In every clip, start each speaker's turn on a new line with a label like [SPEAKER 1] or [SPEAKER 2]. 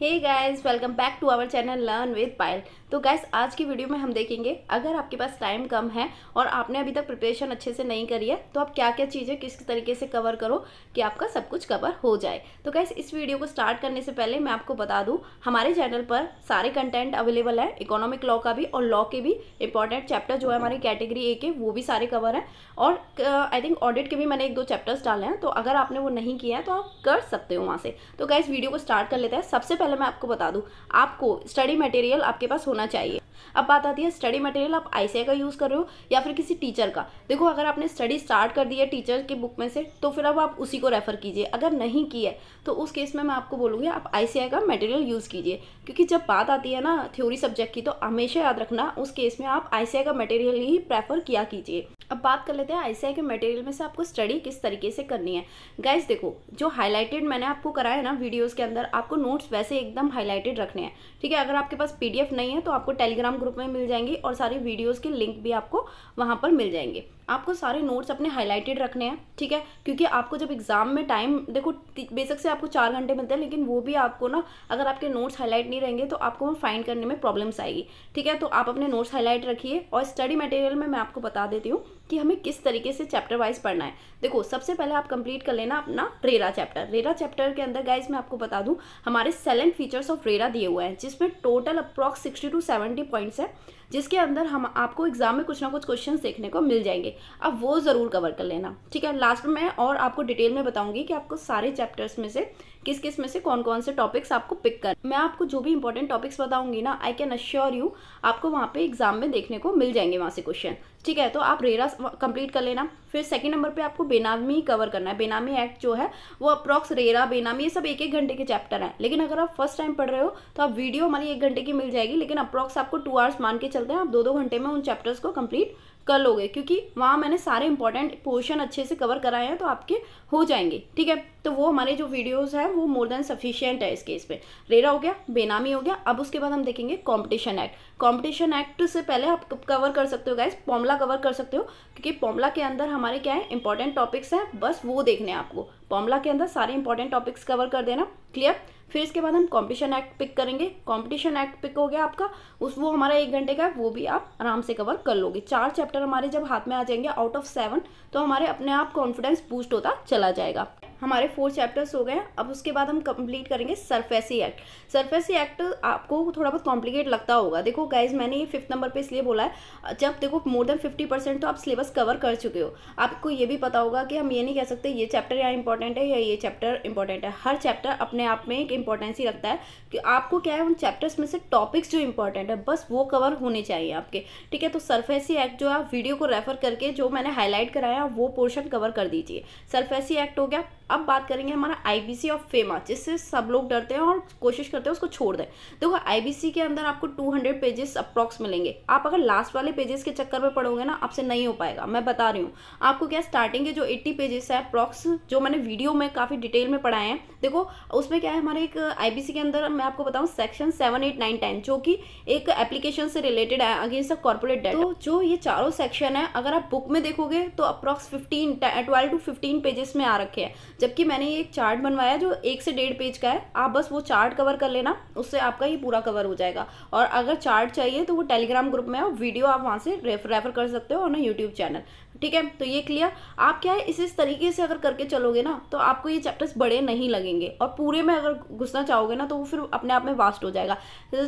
[SPEAKER 1] hey guys welcome back to our channel learn with Payal तो guys आज की video में हम देखेंगे अगर आपके पास टाइम कम है और आपने अभी तक प्रिपरेशन अच्छे से नहीं करी है तो आप क्या क्या चीज़ें किस तरीके से कवर करो कि आपका सब कुछ कवर हो जाए तो गाइस इस वीडियो को स्टार्ट करने से पहले मैं आपको बता दूँ हमारे चैनल पर सारे कंटेंट अवेलेबल है इकोनॉमिक लॉ का भी और लॉ के भी इंपॉर्टेंट चैप्टर जो है हमारे कैटेगरी ए के वो भी सारे कवर हैं और आई थिंक ऑडिट के भी मैंने एक दो चैप्टर्स डाले हैं तो अगर आपने वो नहीं किया है तो आप कर सकते हो वहाँ से तो गाइस वीडियो को स्टार्ट कर लेते हैं सबसे पहले मैं आपको बता दूँ आपको स्टडी मटेरियल आपके पास होना चाहिए अब बात आती है स्टडी मटेरियल आप आई का यूज़ कर रहे हो या फिर किसी टीचर का देखो अगर आपने स्टडी स्टार्ट कर दी है टीचर के बुक में से तो फिर अब आप उसी को रेफ़र कीजिए अगर नहीं की है तो उस केस में मैं आपको बोलूँगी आप आई का मटेरियल यूज़ कीजिए क्योंकि जब बात आती है ना थ्योरी सब्जेक्ट की तो हमेशा याद रखना उस केस में आप आई का मटेरियल ही प्रेफर किया कीजिए अब बात कर लेते हैं आई के मटेरियल में से आपको स्टडी किस तरीके से करनी है गाइज देखो जो हाईलाइटेड मैंने आपको कराया ना वीडियोज़ के अंदर आपको नोट्स वैसे एकदम हाईलाइटेड रखने हैं ठीक है अगर आपके पास पी नहीं है तो आपको टेलीग्राम टेलीग्राम ग्रुप में मिल जाएंगी और सारी वीडियोज़ के लिंक भी आपको वहाँ पर मिल जाएंगे आपको सारे नोट्स अपने हाईलाइटेड रखने हैं ठीक है क्योंकि आपको जब एग्ज़ाम में टाइम देखो बेसिक से आपको चार घंटे मिलते हैं लेकिन वो भी आपको ना अगर आपके नोट्स हाईलाइट नहीं रहेंगे तो आपको वो फाइंड करने में प्रॉब्लम्स आएगी ठीक है तो आप अपने नोट्स हाईलाइट रखिए और स्टडी मटेरियल में मैं आपको बता देती हूँ कि हमें किस तरीके से चैप्टर वाइज पढ़ना है देखो सबसे पहले आप कंप्लीट कर लेना अपना रेरा चैप्टर रेरा चैप्टर के अंदर गाइज मैं आपको बता दूँ हमारे सेलेंट फीचर्स ऑफ रेरा दिए हुए हैं जिसमें total approx sixty to seventy points है जिसके अंदर हम आपको एग्जाम में कुछ ना कुछ क्वेश्चन देखने को मिल जाएंगे अब वो ज़रूर कवर कर लेना ठीक है लास्ट में मैं और आपको डिटेल में बताऊँगी कि आपको सारे चैप्टर्स में से किस किस में से कौन कौन से टॉपिक्स आपको पिक कर मैं आपको जो भी इंपॉर्टेंट टॉपिक्स बताऊंगी ना आई कैन अश्योर यू आपको वहाँ पे एग्जाम में देखने को मिल जाएंगे वहाँ से क्वेश्चन ठीक है तो आप रेरा कंप्लीट कर लेना फिर सेकंड नंबर पे आपको बेनामी कवर करना है बेनामी एक्ट जो है वो अप्रॉक्स रेरा बेनामी ये सब एक एक घंटे के चैप्टर हैं लेकिन अगर आप फर्स्ट टाइम पढ़ रहे हो तो आप वीडियो हमारी एक घंटे की मिल जाएगी लेकिन अप्रॉक्स आपको टू आवर्स मान के चलते हैं आप दो दो घंटे में उन चैप्टर्स को कंप्लीट कर लोगे क्योंकि वहाँ मैंने सारे इंपॉर्टेंट पोर्शन अच्छे से कवर कराए हैं तो आपके हो जाएंगे ठीक है तो वो हमारे जो वीडियोस हैं वो मोर देन सफिशियंट है इस केस पे रेरा हो गया बेनामी हो गया अब उसके बाद हम देखेंगे कॉम्पिटिशन एक्ट कॉम्पिटिशन एक्ट से पहले आप कवर कर सकते हो गाइज पॉमला कवर कर सकते हो क्योंकि पॉमला के अंदर हमारे क्या है इंपॉर्टेंट टॉपिक्स हैं बस वो देखने हैं आपको पॉमला के अंदर सारे इंपॉर्टेंट टॉपिक्स कवर कर देना क्लियर फिर इसके बाद हम कॉम्पिटिशन एक्ट पिक करेंगे कॉम्पिटिशन एक्ट पिक हो गया आपका उस वो हमारा एक घंटे का है वो भी आप आराम से कवर कर लोगे चार चैप्टर हमारे जब हाथ में आ जाएंगे आउट ऑफ सेवन तो हमारे अपने आप कॉन्फिडेंस बूस्ट होता चला जाएगा हमारे फोर चैप्टर्स हो गए अब उसके बाद हम कंप्लीट करेंगे सरफेसी एक्ट सरफेसी एक्ट आपको थोड़ा बहुत कॉम्प्लिकेट लगता होगा देखो गाइज मैंने ये फिफ्थ नंबर पे इसलिए बोला है जब देखो मोर देन फिफ्टी परसेंट तो आप सिलेबस कवर कर चुके हो आपको ये भी पता होगा कि हम ये नहीं कह सकते ये चैप्टर यहाँ इंपॉर्टेंट है या ये चैप्टर इंपॉर्टेंट है हर चैप्टर अपने आप में एक इंपॉर्टेंस ही रखता है कि आपको क्या है उन चैप्टर्स में से टॉपिक्स जो इंपॉर्टेंट है बस वो कवर होने चाहिए आपके ठीक है तो सरफेसी एक्ट जो है आप वीडियो को रेफर करके जो मैंने हाईलाइट कराया वो पोर्शन कवर कर दीजिए सरफेसी एक्ट हो गया अब बात करेंगे हमारा आईबीसी ऑफ फेमा जिससे सब लोग डरते हैं और कोशिश करते हैं उसको छोड़ दें देखो आईबीसी के अंदर आपको 200 पेजेस अप्रॉक्स मिलेंगे आप अगर लास्ट वाले पेजेस के चक्कर में पढ़ोगे ना आपसे नहीं हो पाएगा मैं बता रही हूँ आपको क्या स्टार्टिंग के जो 80 पेजेस है अप्रॉक्स जो मैंने वीडियो में काफ़ी डिटेल में पढ़ाए हैं देखो उसमें क्या है हमारे एक आई के अंदर मैं आपको बताऊँ section seven eight nine ten जो कि एक एप्लीकेशन से रिलेटेड है अगेंस्ट द कॉर्पोरेट डेट जो ये चारों सेक्शन है अगर आप बुक में देखोगे तो approx fifteen twelve to fifteen pages में आ रखे हैं जबकि मैंने ये एक चार्ट बनवाया जो एक से डेढ़ पेज का है आप बस वो चार्ट कवर कर लेना उससे आपका ये पूरा कवर हो जाएगा और अगर चार्ट चाहिए तो वो टेलीग्राम ग्रुप में वीडियो आप वहाँ से रेफर कर सकते हो और ना यूट्यूब चैनल ठीक है तो ये क्लियर आप क्या है इस इस तरीके से अगर करके चलोगे ना तो आपको ये चैप्टर्स बड़े नहीं लगेंगे और पूरे में अगर घुसना चाहोगे ना तो वो फिर अपने आप में वास्ट हो जाएगा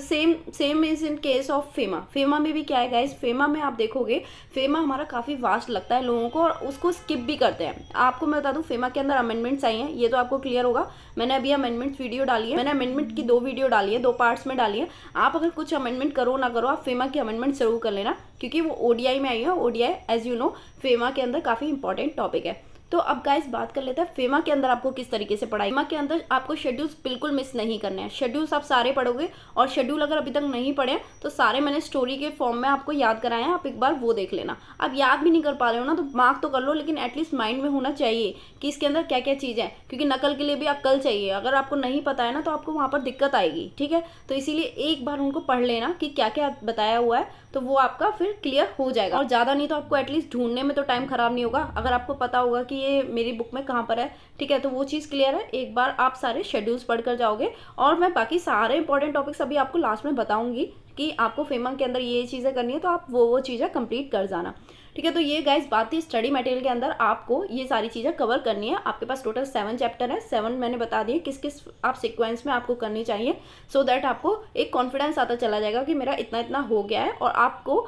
[SPEAKER 1] same same is in case of FEMA FEMA में भी क्या है गाइज फेमा में आप देखोगे फेमा हमारा काफ़ी वास्ट लगता है लोगों को और उसको स्किप भी करते हैं आपको मैं बता दूँ फेमा के अंदर अमेंडमेंट्स आई हैं ये तो आपको क्लियर होगा मैंने अभी अमेंडमेंट्स वीडियो डाली है मैंने अमेंडमेंट की दो वीडियो डाली है दो पार्ट्स में डाली है आप अगर कुछ अमेंडमेंट करो ना करो आप फेमा की अमेंडमेंट जरूर कर लेना क्योंकि वो ओडीआई में आई है ODI as you know FEMA के अंदर काफ़ी इंपॉर्टेंट टॉपिक है तो अब गाइस बात कर लेते हैं फेमा के अंदर आपको किस तरीके से पढ़ाई फेमा के अंदर आपको शेड्यूल्स बिल्कुल मिस नहीं करने हैं शेड्यूल्स आप सारे पढ़ोगे और शेड्यूल अगर अभी तक नहीं पढ़े तो सारे मैंने स्टोरी के फॉर्म में आपको याद कराए हैं आप एक बार वो देख लेना आप याद भी नहीं कर पा रहे हो ना तो मार्क तो कर लो लेकिन एटलीस्ट माइंड में होना चाहिए कि इसके अंदर क्या क्या चीज़ है क्योंकि नकल के लिए भी अक्ल चाहिए अगर आपको नहीं पता है ना तो आपको वहाँ पर दिक्कत आएगी ठीक है तो इसीलिए एक बार उनको पढ़ लेना कि क्या क्या बताया हुआ है तो वो आपका फिर क्लियर हो जाएगा और ज़्यादा नहीं तो आपको एटलीस्ट ढूंढने में तो टाइम ख़राब नहीं होगा अगर आपको पता होगा कि ये मेरी बुक में कहाँ पर है ठीक है तो वो चीज़ क्लियर है एक बार आप सारे शेड्यूल्स पढ़ कर जाओगे और मैं बाकी सारे इंपॉर्टेंट टॉपिक्स अभी आपको लास्ट में बताऊँगी कि आपको फेमा के अंदर ये चीज़ें करनी है तो आप वो वो चीज़ें कंप्लीट कर जाना ठीक है तो ये गाइज बात थी स्टडी मटेरियल के अंदर आपको ये सारी चीज़ें कवर करनी है आपके पास टोटल सेवन चैप्टर है सेवन मैंने बता दिए किस किस आप सिक्वेंस में आपको करनी चाहिए सो so दैट आपको एक कॉन्फिडेंस आता चला जाएगा कि मेरा इतना इतना हो गया है और आपको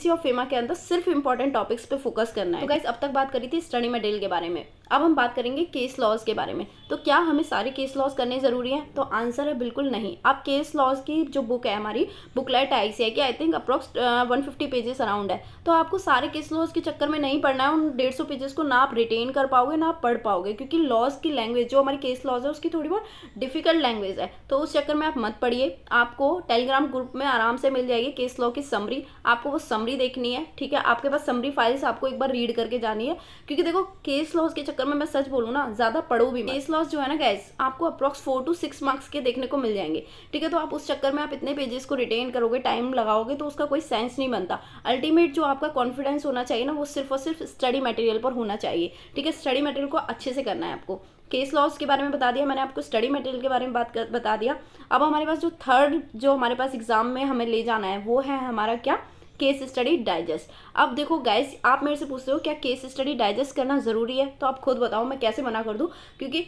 [SPEAKER 1] सी और फेमा के अंदर सिर्फ इंपॉर्टेंट टॉपिक्स पर फोकस करना है तो गाइज तो अब तक बात करी थी स्टडी मटेरियल के बारे में अब हम बात करेंगे केस लॉज के बारे में तो क्या हमें सारे केस लॉज करने ज़रूरी हैं तो आंसर है बिल्कुल नहीं आप केस लॉज की जो बुक है हमारी बुकलेट आई सी आई की I think approx one fifty pages around है तो आपको सारे केस लॉज के चक्कर में नहीं पढ़ना है उन डेढ़ सौ पेजेस को ना आप रिटेन कर पाओगे ना आप पढ़ पाओगे क्योंकि लॉज की लैंग्वेज जो हमारी केस लॉज है उसकी थोड़ी बहुत डिफिकल्ट लैंग्वेज है तो उस चक्कर में आप मत पढ़िए आपको टेलीग्राम ग्रुप में आराम से मिल जाएगी केस लॉ की समरी आपको वो समरी देखनी है ठीक है आपके पास समरी फाइल्स आपको एक बार रीड करके जानी है क्योंकि देखो केस लॉज के चक्कर में मैं सच बोलूँ ना ज़्यादा पढ़ो भी केस लॉज जो है ना गैस आपको approx four to six marks के देखने को मिल जाएंगे ठीक है तो आप उस चक्कर में आप इतने पेजेस को रिटेन करोगे टाइम लगाओगे तो उसका कोई सेंस नहीं बनता अल्टीमेट जो आपका कॉन्फिडेंस इंपॉर्टेंस होना चाहिए ना वो सिर्फ और सिर्फ स्टडी मटेरियल पर होना चाहिए ठीक है स्टडी मटेरियल को अच्छे से करना है आपको केस लॉस के बारे में बता दिया मैंने आपको स्टडी मटेरियल के बारे में बात कर, बता दिया अब हमारे पास जो थर्ड जो हमारे पास एग्ज़ाम में हमें ले जाना है वो है हमारा क्या केस स्टडी डाइजेस्ट अब देखो गैस आप मेरे से पूछ रहे हो क्या केस स्टडी डाइजेस्ट करना ज़रूरी है तो आप खुद बताओ मैं कैसे मना कर दूँ क्योंकि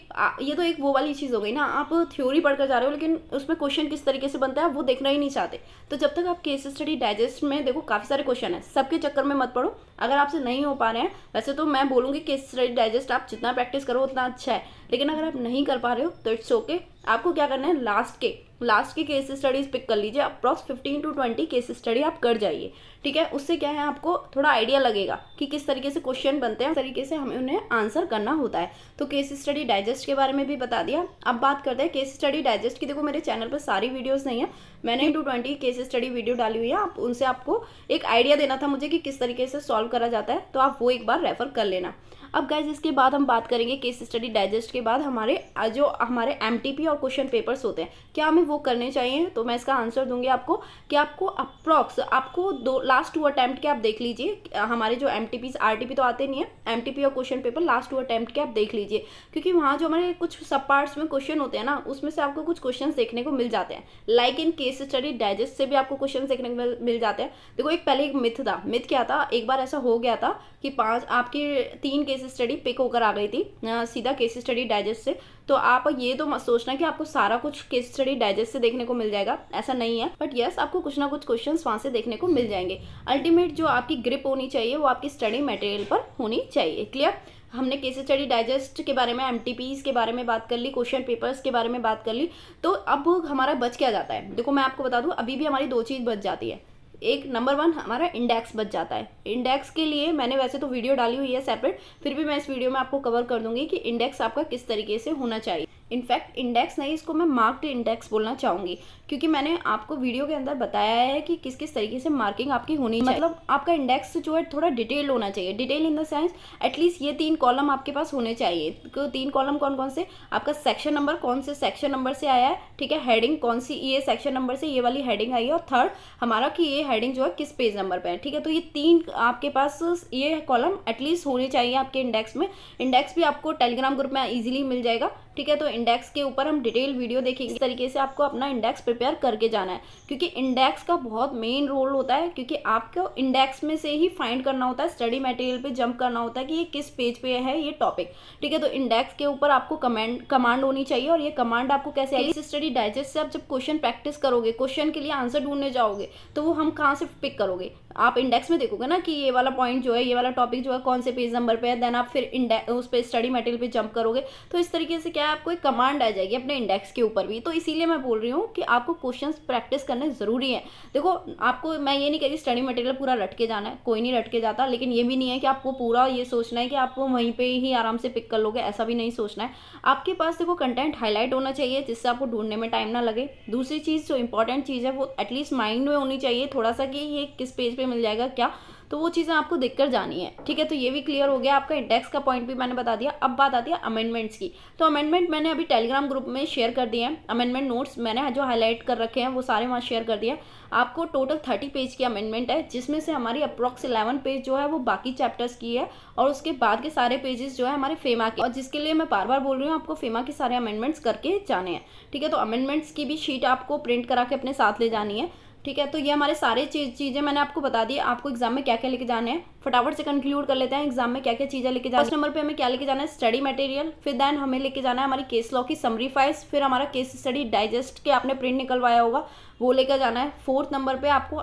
[SPEAKER 1] ये तो एक वो वाली चीज़ हो गई ना आप थ्योरी पढ़कर जा रहे हो लेकिन उसमें क्वेश्चन किस तरीके से बनता है वो देखना ही नहीं चाहते तो जब तक आप केस स्टडी डाइजेस्ट में देखो काफ़ी सारे क्वेश्चन है सबके चक्कर में मत पढ़ो अगर आपसे नहीं हो पा रहे हैं वैसे तो मैं बोलूँगी केस स्टडी डाइजेस्ट आप जितना प्रैक्टिस करो उतना अच्छा है लेकिन अगर आप नहीं कर पा रहे हो तो इट्स ओके आपको क्या करना है लास्ट के लास्ट की केस स्टडीज़ पिक कर लीजिए approx fifteen to twenty case study आप कर जाइए ठीक है उससे क्या है आपको थोड़ा आइडिया लगेगा कि किस तरीके से क्वेश्चन बनते हैं तरीके से हमें उन्हें आंसर करना होता है तो केस स्टडी डाइजेस्ट के बारे में भी बता दिया अब बात करते हैं केस स्टडी डाइजेस्ट की देखो मेरे चैनल पर सारी वीडियोज़ नहीं है मैंने two twenty case study video डाली हुई है आप उनसे आपको एक आइडिया देना था मुझे कि किस तरीके से सॉल्व करा जाता है तो आप वो एक बार रेफर कर लेना अब गाइज इसके बाद हम बात करेंगे केस स्टडी डाइजेस्ट के बाद हमारे जो हमारे एम और क्वेश्चन पेपर्स होते हैं क्या हमें वो करने चाहिए तो मैं इसका आंसर दूंगी आपको कि आपको अप्रॉक्स आपको दो लास्ट टू अटैम्प्ट के आप देख लीजिए हमारे जो एम टी तो आते नहीं है एम और question paper last two attempt के आप देख लीजिए क्योंकि वहाँ जो हमारे कुछ सब पार्ट्स में क्वेश्चन होते हैं ना उसमें से आपको कुछ क्वेश्चन देखने को मिल जाते हैं like in case study digest से भी आपको क्वेश्चन देखने को मिल जाते हैं देखो एक पहले एक मिथ था मिथ क्या था एक बार ऐसा हो गया था कि पाँच आपके तीन केस स्टडी पिक होकर आ गई थी सीधा केस स्टडी डाइजेस्ट से तो आप ये तो सोचना कि आपको सारा कुछ केस स्टडी डाइजेस्ट से देखने को मिल जाएगा ऐसा नहीं है बट यस आपको कुछ ना कुछ क्वेश्चन वहां से देखने को मिल जाएंगे अल्टीमेट जो आपकी ग्रिप होनी चाहिए वो आपकी स्टडी मटेरियल पर होनी चाहिए क्लियर हमने केस स्टडी डाइजेस्ट के बारे में एम के बारे में बात कर ली क्वेश्चन पेपर्स के बारे में बात कर ली तो अब हमारा बच क्या जाता है देखो मैं आपको बता दूँ अभी भी हमारी दो चीज़ बच जाती है एक नंबर वन हमारा इंडेक्स बच जाता है इंडेक्स के लिए मैंने वैसे तो वीडियो डाली हुई है सेपरेट फिर भी मैं इस वीडियो में आपको कवर कर दूंगी कि इंडेक्स आपका किस तरीके से होना चाहिए इनफैक्ट इंडेक्स नहीं इसको मैं मार्क्ड इंडेक्स बोलना चाहूँगी क्योंकि मैंने आपको वीडियो के अंदर बताया है कि किस किस तरीके से मार्किंग आपकी होनी चाहिए मतलब आपका इंडेक्स जो है थोड़ा डिटेल होना चाहिए detail in the sense at least ये तीन कॉलम आपके पास होने चाहिए तो तीन कॉलम कौन कौन से आपका सेक्शन नंबर कौन से सेक्शन नंबर से आया है ठीक है हेडिंग कौन सी ये सेक्शन नंबर से ये वाली हेडिंग आई है और थर्ड हमारा कि ये हेडिंग जो है किस पेज नंबर पर है ठीक है तो ये तीन आपके पास ये कॉलम एटलीस्ट होने चाहिए आपके इंडेक्स में इंडेक्स भी आपको टेलीग्राम ग्रुप में ईजिली मिल जाएगा ठीक है तो इंडेक्स के ऊपर हम डिटेल वीडियो देखेंगे इस तरीके से आपको अपना इंडेक्स प्रिपेयर करके जाना है क्योंकि इंडेक्स का बहुत मेन रोल होता है क्योंकि आपको इंडेक्स में से ही फाइंड करना होता है स्टडी मटेरियल पे जंप करना होता है कि ये किस पेज पे है ये टॉपिक ठीक है तो इंडेक्स के ऊपर आपको कमेंड कमांड होनी चाहिए और ये कमांड आपको कैसे आई स्टडी डाइजेस्ट से आप जब क्वेश्चन प्रैक्टिस करोगे क्वेश्चन के लिए आंसर ढूंढने जाओगे तो वो हम कहाँ से पिक करोगे आप इंडेक्स में देखोगे ना कि ये वाला पॉइंट जो है ये वाला टॉपिक जो है कौन से पेज नंबर पे है देन आप फिर इंडेक्स उस पर स्टडी मटेरियल पे जंप करोगे तो इस तरीके से क्या क्या आपको एक कमांड आ जाएगी अपने इंडेक्स के ऊपर भी तो इसीलिए मैं बोल रही हूँ कि आपको क्वेश्चन प्रैक्टिस करने ज़रूरी है देखो आपको मैं ये नहीं कह रही स्टडी मटेरियल पूरा रटके जाना है कोई नहीं रटके जाता लेकिन ये भी नहीं है कि आपको पूरा ये सोचना है कि आपको वहीं पर ही आराम से पिक कर लोगे ऐसा भी नहीं सोचना है आपके पास देखो कंटेंट हाईलाइट होना चाहिए जिससे आपको ढूंढने में टाइम ना लगे दूसरी चीज़ जो इंपॉर्टेंट चीज़ है वो एटलीस्ट माइंड में होनी चाहिए थोड़ा सा कि ये किस पेज पर मिल जाएगा क्या तो वो चीज़ें आपको देख कर जानी है ठीक है तो ये भी क्लियर हो गया आपका इंडेक्स का पॉइंट भी मैंने बता दिया अब बात आती है अमेंडमेंट्स की तो अमेंडमेंट मैंने अभी टेलीग्राम ग्रुप में शेयर कर दिए हैं अमेंडमेंट नोट्स मैंने जो हाईलाइट कर रखे हैं वो सारे वहाँ शेयर कर दिया आपको टोटल थर्टी पेज की अमेंडमेंट है जिसमें से हमारी अप्रॉक्स इलेवन पेज जो है वो बाकी चैप्टर्स की है और उसके बाद के सारे पेजेस जो है हमारे फेमा के और जिसके लिए मैं बार बार बोल रही हूँ आपको फेमा के सारे अमेंडमेंट्स करके जाने हैं ठीक है तो अमेंडमेंट्स की भी शीट आपको प्रिंट करा के अपने साथ ले जानी है ठीक है तो ये हमारे सारे चीज़ चीज़ें मैंने आपको बता दी आपको एग्जाम में क्या क्या लेके जाना है फटाफट से कंक्लूड कर लेते हैं एग्जाम में क्या क्या चीज़ें लेके जाना फर्स्ट नंबर पे हमें क्या लेके जाना है स्टडी मटेरियल फिर देन हमें लेके जाना है हमारी केस लॉ की समरी फाइल्स फिर हमारा केस स्टडी डाइजेस्ट के आपने प्रिंट निकलवाया होगा वो लेकर जाना है फोर्थ नंबर पर आपको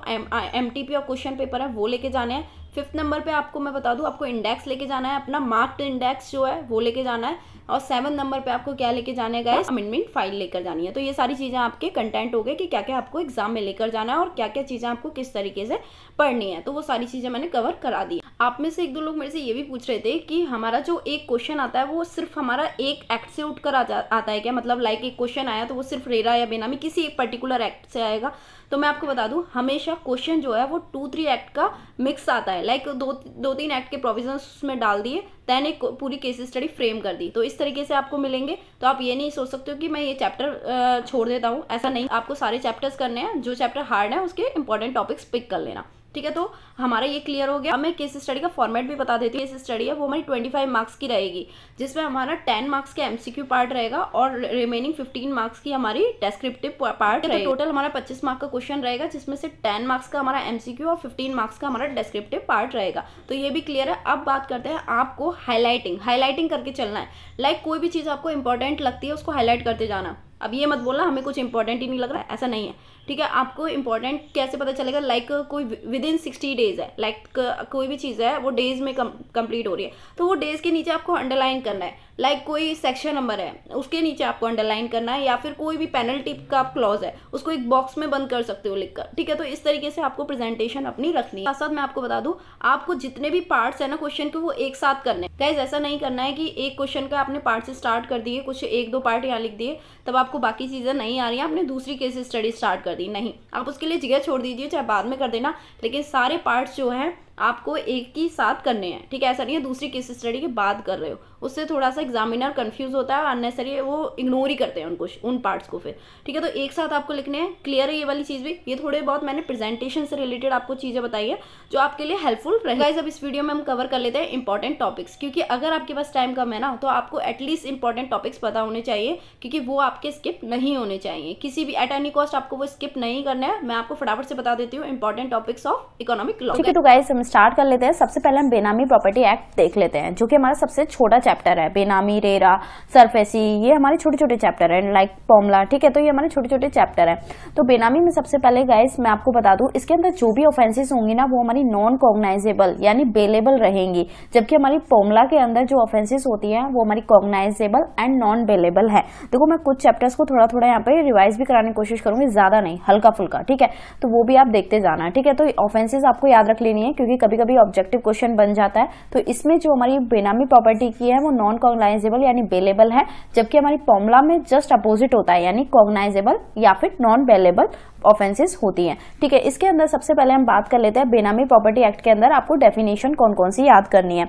[SPEAKER 1] एम टी पी और क्वेश्चन पेपर है वो लेके जाने हैं फिफ्थ नंबर पे आपको मैं बता दूँ आपको इंडेक्स लेके जाना है अपना मार्क्ड इंडेक्स जो है वो लेके जाना है और सेवन नंबर पे आपको क्या लेके का है अमेंडमेंट फाइल लेकर जानी है तो ये सारी चीज़ें आपके कंटेंट हो गए कि क्या क्या आपको एग्जाम में लेकर जाना है और क्या क्या चीज़ें आपको किस तरीके से पढ़नी है तो वो सारी चीज़ें मैंने कवर करा दी आप में से एक दो लोग मेरे से ये भी पूछ रहे थे कि हमारा जो एक क्वेश्चन आता है वो सिर्फ हमारा एक एक्ट से उठकर आ जा आता है क्या मतलब लाइक एक क्वेश्चन आया तो वो सिर्फ रेरा या बेनामी किसी एक पर्टिकुलर एक्ट से आएगा तो मैं आपको बता दूं हमेशा क्वेश्चन जो है वो टू थ्री एक्ट का मिक्स आता है लाइक दो दो तीन एक्ट के प्रोविजन उसमें डाल दिए देन एक पूरी केस स्टडी फ्रेम कर दी तो इस तरीके से आपको मिलेंगे तो आप ये नहीं सोच सकते हो कि मैं ये चैप्टर छोड़ देता हूँ ऐसा नहीं आपको सारे चैप्टर्स करने हैं जो चैप्टर हार्ड है उसके इंपॉर्टेंट टॉपिक्स पिक कर लेना ठीक है तो हमारा ये क्लियर हो गया अब मैं केस स्टडी का फॉर्मेट भी बता देती हूँ केस स्टडी है वो हमारी ट्वेंटी फाइव मार्क्स की रहेगी जिसमें हमारा टेन मार्क्स का एमसीक्यू पार्ट रहेगा और रिमेनिंग फिफ्टीन मार्क्स की हमारी डेस्क्रिप्टिव पार्ट तो रहेगी तो टोटल हमारा पच्चीस मार्क्स का क्वेश्चन रहेगा जिसमें से टेन मार्क्स का हमारा एमसीक्यू और फिफ्टीन मार्क्स का हमारा डेस्क्रिप्टिव पार्ट रहेगा तो ये भी क्लियर है अब बात करते हैं आपको हाईलाइटिंग हाईलाइटिंग करके चलना है लाइक like कोई भी चीज़ आपको इंपॉर्टेंट लगती है उसको हाईलाइट करते जाना अब ये मत बोलना हमें कुछ इंपॉर्टेंट ही नहीं लग रहा है ऐसा नहीं है ठीक है आपको इंपॉर्टेंट कैसे पता चलेगा लाइक like, कोई विद इन सिक्सटी डेज है लाइक like, कोई भी चीज़ है वो डेज में कम कंप्लीट हो रही है तो वो डेज के नीचे आपको अंडरलाइन करना है लाइक like कोई सेक्शन नंबर है उसके नीचे आपको अंडरलाइन करना है या फिर कोई भी पेनल्टी का क्लॉज है उसको एक बॉक्स में बंद कर सकते हो लिखकर ठीक है तो इस तरीके से आपको प्रेजेंटेशन अपनी रखनी है साथ मैं आपको बता दूं आपको जितने भी पार्ट्स है ना क्वेश्चन के वो एक साथ करने गाइज ऐसा नहीं करना है कि एक क्वेश्चन का आपने पार्ट से स्टार्ट कर दिए कुछ एक दो पार्ट यहाँ लिख दिए तब आपको बाकी चीज़ें नहीं आ रही आपने दूसरी केस स्टडी स्टार्ट कर दी नहीं आप उसके लिए जगह छोड़ दीजिए चाहे बाद में कर देना लेकिन सारे पार्ट्स जो है आपको एक ही साथ करने हैं ठीक है ऐसा नहीं है दूसरी केस स्टडी के बाद कर रहे हो उससे थोड़ा सा एग्जामिनर कन्फ्यूज होता है अननेसरी वो इग्नोर ही करते हैं उनको उन पार्ट्स को फिर ठीक है तो एक साथ आपको लिखने हैं क्लियर है ये वाली चीज़ भी ये थोड़े बहुत मैंने प्रेजेंटेशन से रिलेटेड आपको चीज़ें बताई है जो आपके लिए हेल्पफुल रहेगा अब इस वीडियो में हम कवर कर लेते हैं इंपॉर्टेंट टॉपिक्स क्योंकि अगर आपके पास टाइम कम है ना तो आपको एटलीस्ट इंपॉर्टेंट टॉपिक्स पता होने चाहिए क्योंकि वो आपके स्किप नहीं होने चाहिए किसी भी एट एनी कॉस्ट आपको वो स्किप नहीं करना है मैं आपको फटाफट से बता देती हूँ important topics of economic law तो गाइस स्टार्ट कर लेते हैं सबसे पहले हम बेनामी प्रॉपर्टी एक्ट देख लेते हैं जो कि हमारा सबसे छोटा चैप्टर है बेनामी रेरा सरफेसी ये हमारे छोटे छोटे चैप्टर हैं लाइक पॉमला ठीक है तो ये हमारे छोटे छोटे चैप्टर हैं तो बेनामी में सबसे पहले गाइस मैं आपको बता दूं इसके अंदर जो भी ऑफेंसेस होंगी ना वो हमारी नॉन कॉग्नाइजेबल यानी बेलेबल रहेंगी जबकि हमारी पॉमला के अंदर जो ऑफेंसेस होती हैं वो हमारी कॉग्नाइजेबल एंड नॉन बेलेबल है देखो मैं कुछ चैप्टर्स को थोड़ा थोड़ा यहाँ पे रिवाइज भी कराने की कोशिश करूंगी ज्यादा नहीं हल्का फुल्का ठीक है तो वो भी आप देखते जाना ठीक है तो ऑफेंसेज आपको याद रख लेनी है क्योंकि कभी कभी ऑब्जेक्टिव क्वेश्चन बन जाता है तो इसमें जो हमारी बेनामी प्रॉपर्टी की है वो नॉन कॉग्नाइजेबल यानी बेलेबल है जबकि हमारी फॉर्मुला में जस्ट अपोजिट होता है यानी कॉग्नाइजेबल या फिर नॉन बेलेबल ऑफेंसेस होती हैं ठीक है इसके अंदर सबसे पहले हम बात कर लेते हैं बेनामी प्रॉपर्टी एक्ट के अंदर आपको डेफिनेशन कौन कौन सी याद करनी है